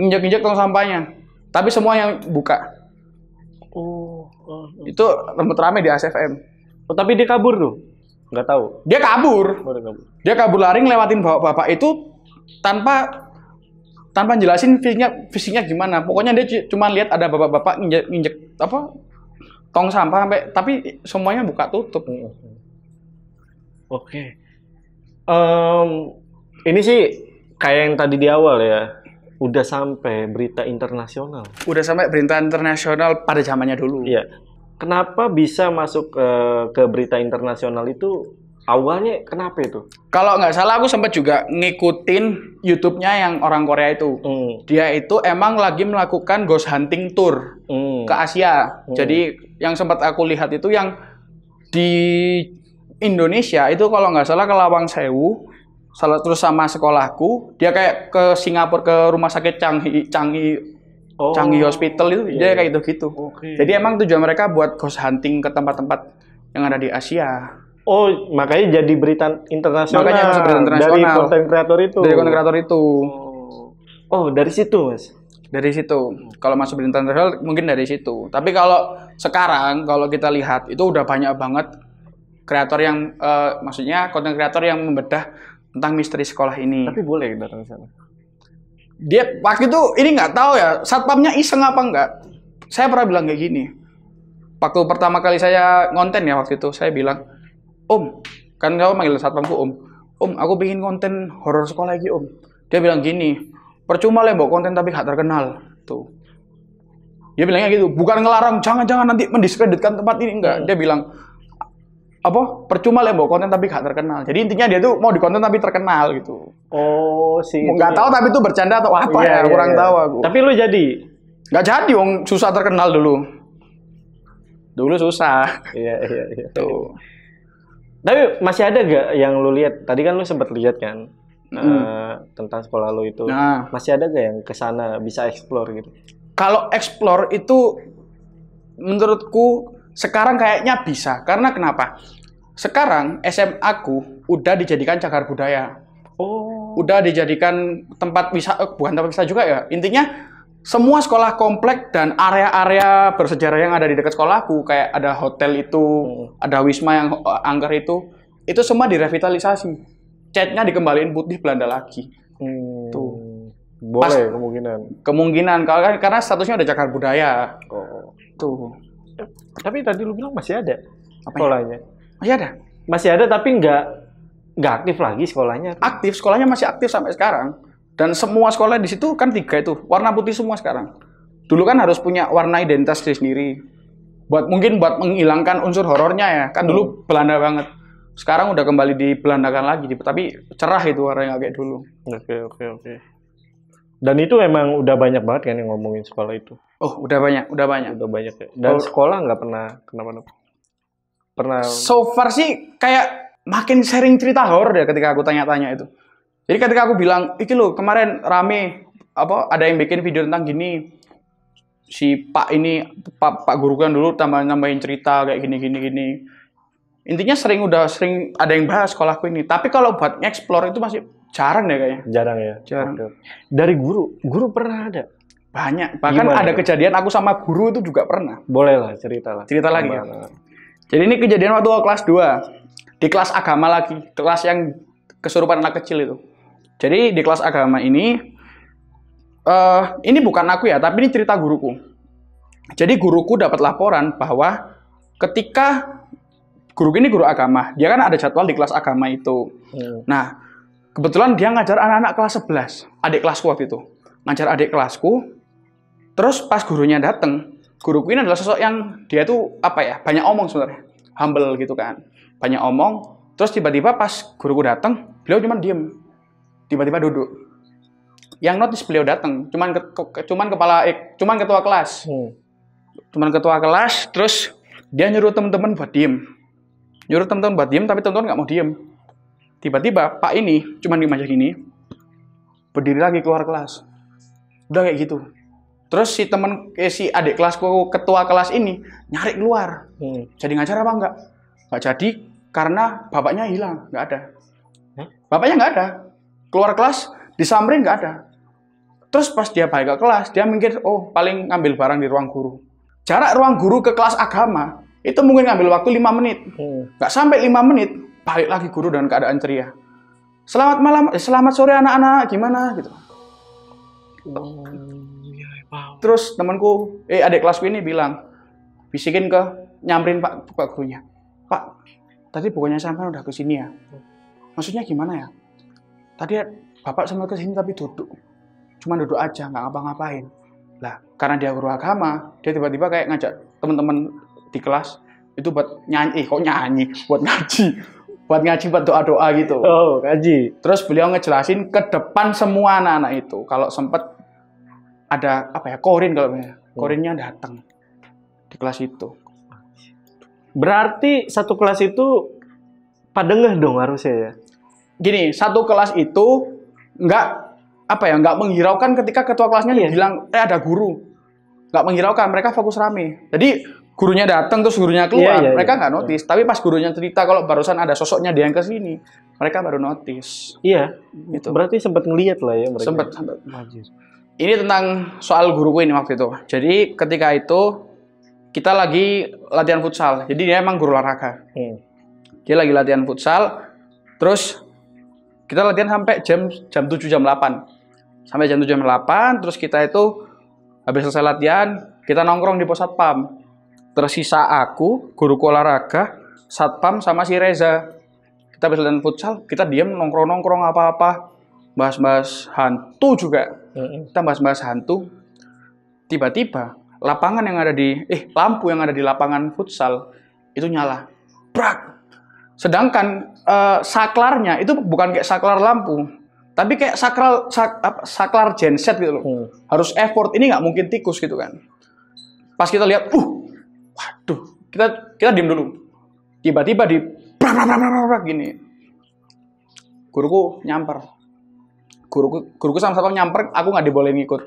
Injek-injek tong sampahnya. Tapi semua yang buka. Oh. oh. Itu rambut rame di ASFM. Oh, tapi dia kabur tuh. Nggak tahu. Oh, dia kabur. dia kabur. lari ngelewatin bapak-bapak itu tanpa tanpa jelasin fisiknya fisiknya gimana. Pokoknya dia cuma lihat ada bapak-bapak injek, injek apa tong sampah sampai tapi semuanya buka tutup. Oke. Okay. Um, ini sih kayak yang tadi di awal ya. Udah sampai berita internasional. Udah sampai berita internasional pada zamannya dulu. Iya. Kenapa bisa masuk uh, ke berita internasional itu awalnya kenapa itu? Kalau nggak salah aku sempat juga ngikutin YouTube-nya yang orang Korea itu. Mm. Dia itu emang lagi melakukan ghost hunting tour mm. ke Asia. Mm. Jadi yang sempat aku lihat itu yang di Indonesia itu kalau nggak salah ke Lawang Sewu salah terus sama sekolahku dia kayak ke Singapura ke rumah sakit Changi Changi oh. Changi Hospital itu iya. dia iya. kayak gitu gitu okay. jadi emang tujuan mereka buat ghost hunting ke tempat-tempat yang ada di Asia oh makanya jadi berita internasional makanya masuk berita internasional dari konten kreator itu dari konten kreator itu oh. oh dari situ mas dari situ kalau masuk berita internasional mungkin dari situ tapi kalau sekarang kalau kita lihat itu udah banyak banget kreator yang uh, maksudnya konten kreator yang membedah tentang misteri sekolah ini. Tapi boleh datang sana. Dia waktu itu ini nggak tahu ya satpamnya iseng apa nggak. Saya pernah bilang kayak gini. Waktu pertama kali saya ngonten ya waktu itu saya bilang, Om, kan kamu manggil satpamku Om. Om, aku pengen konten horor sekolah lagi Om. Dia bilang gini, percuma lah bawa konten tapi gak terkenal. Tuh. Dia bilangnya gitu, bukan ngelarang, jangan-jangan nanti mendiskreditkan tempat ini enggak. Dia bilang, apa percuma lah konten tapi gak terkenal jadi intinya dia tuh mau di konten tapi terkenal gitu oh sih nggak tahu tapi tuh bercanda atau apa iya, ya iya, kurang iya, tahu aku tapi lu jadi nggak jadi om susah terkenal dulu dulu susah iya iya iya tuh tapi masih ada gak yang lu lihat tadi kan lu sempat lihat kan nah. uh, tentang sekolah lu itu nah. masih ada gak yang kesana bisa explore gitu kalau explore itu menurutku sekarang kayaknya bisa. Karena kenapa? Sekarang SMA aku udah dijadikan cagar budaya. Oh. Udah dijadikan tempat wisata, eh, bukan tempat bisa juga ya. Intinya semua sekolah komplek dan area-area bersejarah yang ada di dekat sekolahku kayak ada hotel itu, oh. ada wisma yang eh, angker itu, itu semua direvitalisasi. Catnya dikembalikan putih Belanda lagi. Hmm. Tuh. Boleh Pas, kemungkinan. Kemungkinan kalau karena statusnya udah cagar budaya. Oh. Tuh. Tapi tadi lu bilang masih ada Apanya? sekolahnya. Masih ada. Masih ada tapi nggak nggak aktif lagi sekolahnya. Aktif, sekolahnya masih aktif sampai sekarang. Dan semua sekolah di situ kan tiga itu, warna putih semua sekarang. Dulu kan harus punya warna identitas diri sendiri. Buat mungkin buat menghilangkan unsur horornya ya. Kan hmm. dulu Belanda banget. Sekarang udah kembali di kan lagi, tapi cerah itu warnanya kayak dulu. Oke, oke, oke. Dan itu emang udah banyak banget kan yang ngomongin sekolah itu. Oh, udah banyak, udah banyak. Udah banyak ya. Dan oh. sekolah nggak pernah kenapa-napa. Pernah. So far sih kayak makin sering cerita horor ya ketika aku tanya-tanya itu. Jadi ketika aku bilang, iki lo kemarin rame apa ada yang bikin video tentang gini si Pak ini Pak Pak guru kan dulu tambah nambahin cerita kayak gini gini gini. Intinya sering udah sering ada yang bahas sekolahku ini. Tapi kalau buat explore itu masih Jarang deh kayaknya. Jarang ya. Jarang. Dari guru, guru pernah ada. Banyak. Bahkan Gimana? ada kejadian aku sama guru itu juga pernah. Boleh lah, cerita lah. Cerita lagi ya. Jadi ini kejadian waktu kelas 2. Di kelas agama lagi, kelas yang kesurupan anak kecil itu. Jadi di kelas agama ini uh, ini bukan aku ya, tapi ini cerita guruku. Jadi guruku dapat laporan bahwa ketika guru ini guru agama, dia kan ada jadwal di kelas agama itu. Hmm. Nah, kebetulan dia ngajar anak-anak kelas 11, adik kelasku waktu itu. Ngajar adik kelasku. Terus pas gurunya datang, guruku ini adalah sosok yang dia tuh apa ya, banyak omong sebenarnya. Humble gitu kan. Banyak omong, terus tiba-tiba pas guruku datang, beliau cuma diem. Tiba-tiba duduk. Yang notice beliau datang, cuman ke, ke, cuman kepala eh, cuman ketua kelas. Hmm. Cuman ketua kelas, terus dia nyuruh teman-teman buat diem. Nyuruh teman-teman buat diem, tapi teman-teman nggak mau diem Tiba-tiba Pak ini cuma di majelis ini berdiri lagi keluar kelas. Udah kayak gitu. Terus si teman eh, si adik kelasku ketua kelas ini nyari keluar. Hmm. Jadi ngajar apa enggak? Enggak jadi karena bapaknya hilang, enggak ada. Hmm? Bapaknya nggak ada. Keluar kelas disamperin enggak ada. Terus pas dia balik ke kelas, dia mikir, oh paling ngambil barang di ruang guru. Jarak ruang guru ke kelas agama itu mungkin ngambil waktu 5 menit. Hmm. Enggak hmm. sampai 5 menit, balik lagi guru dengan keadaan ceria. Selamat malam, eh, selamat sore anak-anak, gimana gitu. Terus temanku, eh adik kelasku ini bilang, bisikin ke nyamperin pak, pak gurunya. Pak, tadi bukannya sampai kan udah ke sini ya? Maksudnya gimana ya? Tadi bapak sama ke sini tapi duduk. Cuma duduk aja, nggak ngapa-ngapain. Lah, karena dia guru agama, dia tiba-tiba kayak ngajak teman-teman di kelas itu buat nyanyi, eh, kok nyanyi, buat ngaji buat ngaji buat doa-doa gitu. Oh, ngaji. Terus beliau ngejelasin ke depan semua anak-anak itu kalau sempat ada apa ya? Korin kalau misalnya. Hmm. Korinnya datang di kelas itu. Berarti satu kelas itu padengah dong harusnya ya. Gini, satu kelas itu nggak apa ya nggak menghiraukan ketika ketua kelasnya iya. bilang eh ada guru nggak menghiraukan mereka fokus rame jadi gurunya datang terus gurunya iya, keluar yeah, yeah, mereka nggak yeah, notice yeah. tapi pas gurunya cerita kalau barusan ada sosoknya dia yang ke sini mereka baru notice iya yeah. itu berarti sempat ngelihat lah ya mereka sempat sempat ini tentang soal guruku ini waktu itu jadi ketika itu kita lagi latihan futsal jadi dia emang guru olahraga hmm. dia lagi latihan futsal terus kita latihan sampai jam jam 7 jam delapan sampai jam tujuh jam delapan terus kita itu Habis selesai latihan, kita nongkrong di pusat satpam. Tersisa aku, guru olahraga, satpam sama si Reza. Kita habis latihan futsal, kita diam nongkrong-nongkrong apa-apa. Bahas-bahas hantu juga. Kita bahas-bahas hantu. Tiba-tiba lapangan yang ada di eh lampu yang ada di lapangan futsal itu nyala. Brak. Sedangkan uh, saklarnya itu bukan kayak saklar lampu, tapi kayak sakral sak, apa, saklar genset gitu loh. Hmm. Harus effort. Ini nggak mungkin tikus gitu kan. Pas kita lihat, uh, waduh, kita kita diem dulu. Tiba-tiba di brak, brak, brak, brak, brak, gini. Guruku nyamper. Guruku guruku sama satpam nyamper, aku nggak dibolehin ngikut.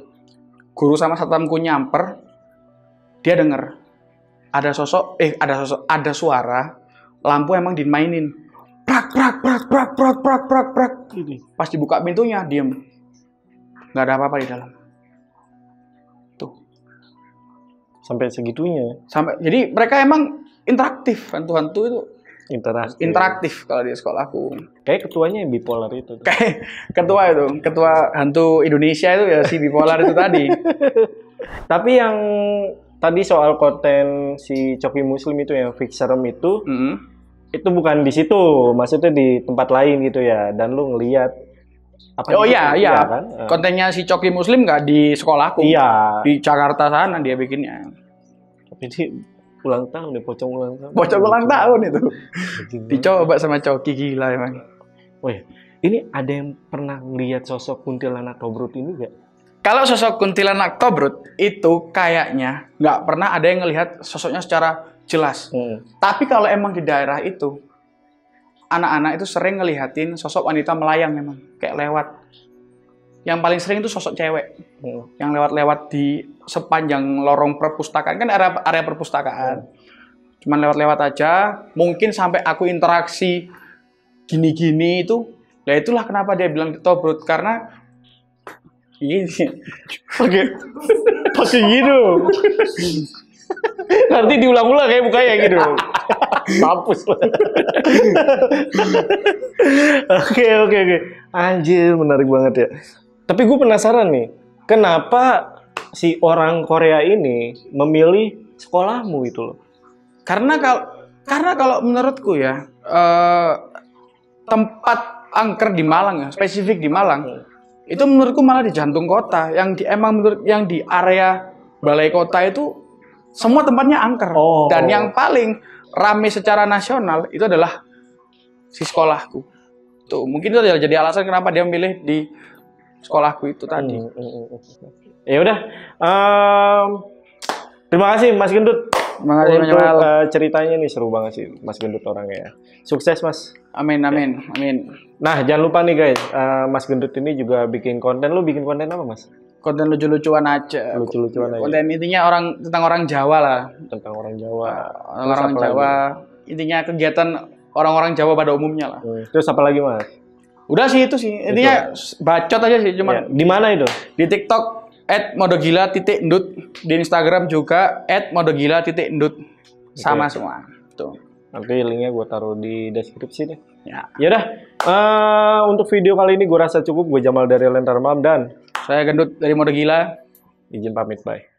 Guru sama satpamku nyamper. Dia denger ada sosok eh ada sosok ada suara lampu emang dimainin prak prak prak prak prak prak prak prak gitu. pas dibuka pintunya diem nggak ada apa-apa di dalam tuh sampai segitunya sampai jadi mereka emang interaktif hantu-hantu itu interaktif interaktif kalau di sekolahku kayak ketuanya yang bipolar itu tuh. kayak ketua itu ketua hantu Indonesia itu ya si bipolar itu tadi tapi yang tadi soal konten si Coki Muslim itu yang fixerem itu mm -hmm itu bukan di situ, maksudnya di tempat lain gitu ya. Dan lu ngelihat apa Oh iya, iya. Ya kan? Eh. Kontennya si Coki Muslim nggak di sekolahku. Iya. Di Jakarta sana dia bikinnya. tapi di ulang tahun deh, ya, pocong ulang tahun. Pocong ulang tahun itu. Dicoba sama Coki gila emang. Wih, ini ada yang pernah lihat sosok kuntilanak Tobrut ini gak? Kalau sosok kuntilanak Tobrut itu kayaknya nggak pernah ada yang ngelihat sosoknya secara jelas. Hmm. Tapi kalau emang di daerah itu anak-anak itu sering ngelihatin sosok wanita melayang memang kayak lewat. Yang paling sering itu sosok cewek hmm. yang lewat-lewat di sepanjang lorong perpustakaan kan area area perpustakaan. Hmm. Cuman lewat-lewat aja, mungkin sampai aku interaksi gini-gini itu, ya itulah kenapa dia bilang tobrut karena ini pakai pakai gitu. Nanti diulang-ulang kayak bukanya gitu. Mampus lo. Oke, oke, oke. Anjir, menarik banget ya. Tapi gue penasaran nih, kenapa si orang Korea ini memilih sekolahmu gitu loh? Karena kalau karena kalau menurutku ya, uh, tempat angker di Malang ya, spesifik di Malang. Hmm. Itu menurutku malah di jantung kota yang di, emang menurut yang di area balai kota itu semua tempatnya angker. Oh. Dan yang paling rame secara nasional itu adalah si sekolahku. Tuh, mungkin itu jadi alasan kenapa dia memilih di sekolahku itu tadi. Hmm, hmm, hmm, hmm. Ya udah. Um, terima kasih Mas Gendut. Terima kasih untuk uh, ceritanya nih seru banget sih Mas Gendut orangnya ya. Sukses Mas. Amin ya. amin amin. Nah, jangan lupa nih guys, uh, Mas Gendut ini juga bikin konten. Lu bikin konten apa, Mas? konten lucu-lucuan aja lucu-lucuan aja konten intinya orang tentang orang Jawa lah tentang orang Jawa orang, -orang Jawa lagi? intinya kegiatan orang-orang Jawa pada umumnya lah iya. terus apa lagi mas udah sih itu sih intinya itu. bacot aja sih cuma. ya. di mana itu di TikTok at modogila titik endut di Instagram juga at modogila titik endut sama okay. semua tuh nanti linknya gue taruh di deskripsi deh ya, ya udah. uh, untuk video kali ini gue rasa cukup gue Jamal dari Lentera Malam dan saya Gendut dari Mode Gila. Izin pamit, bye.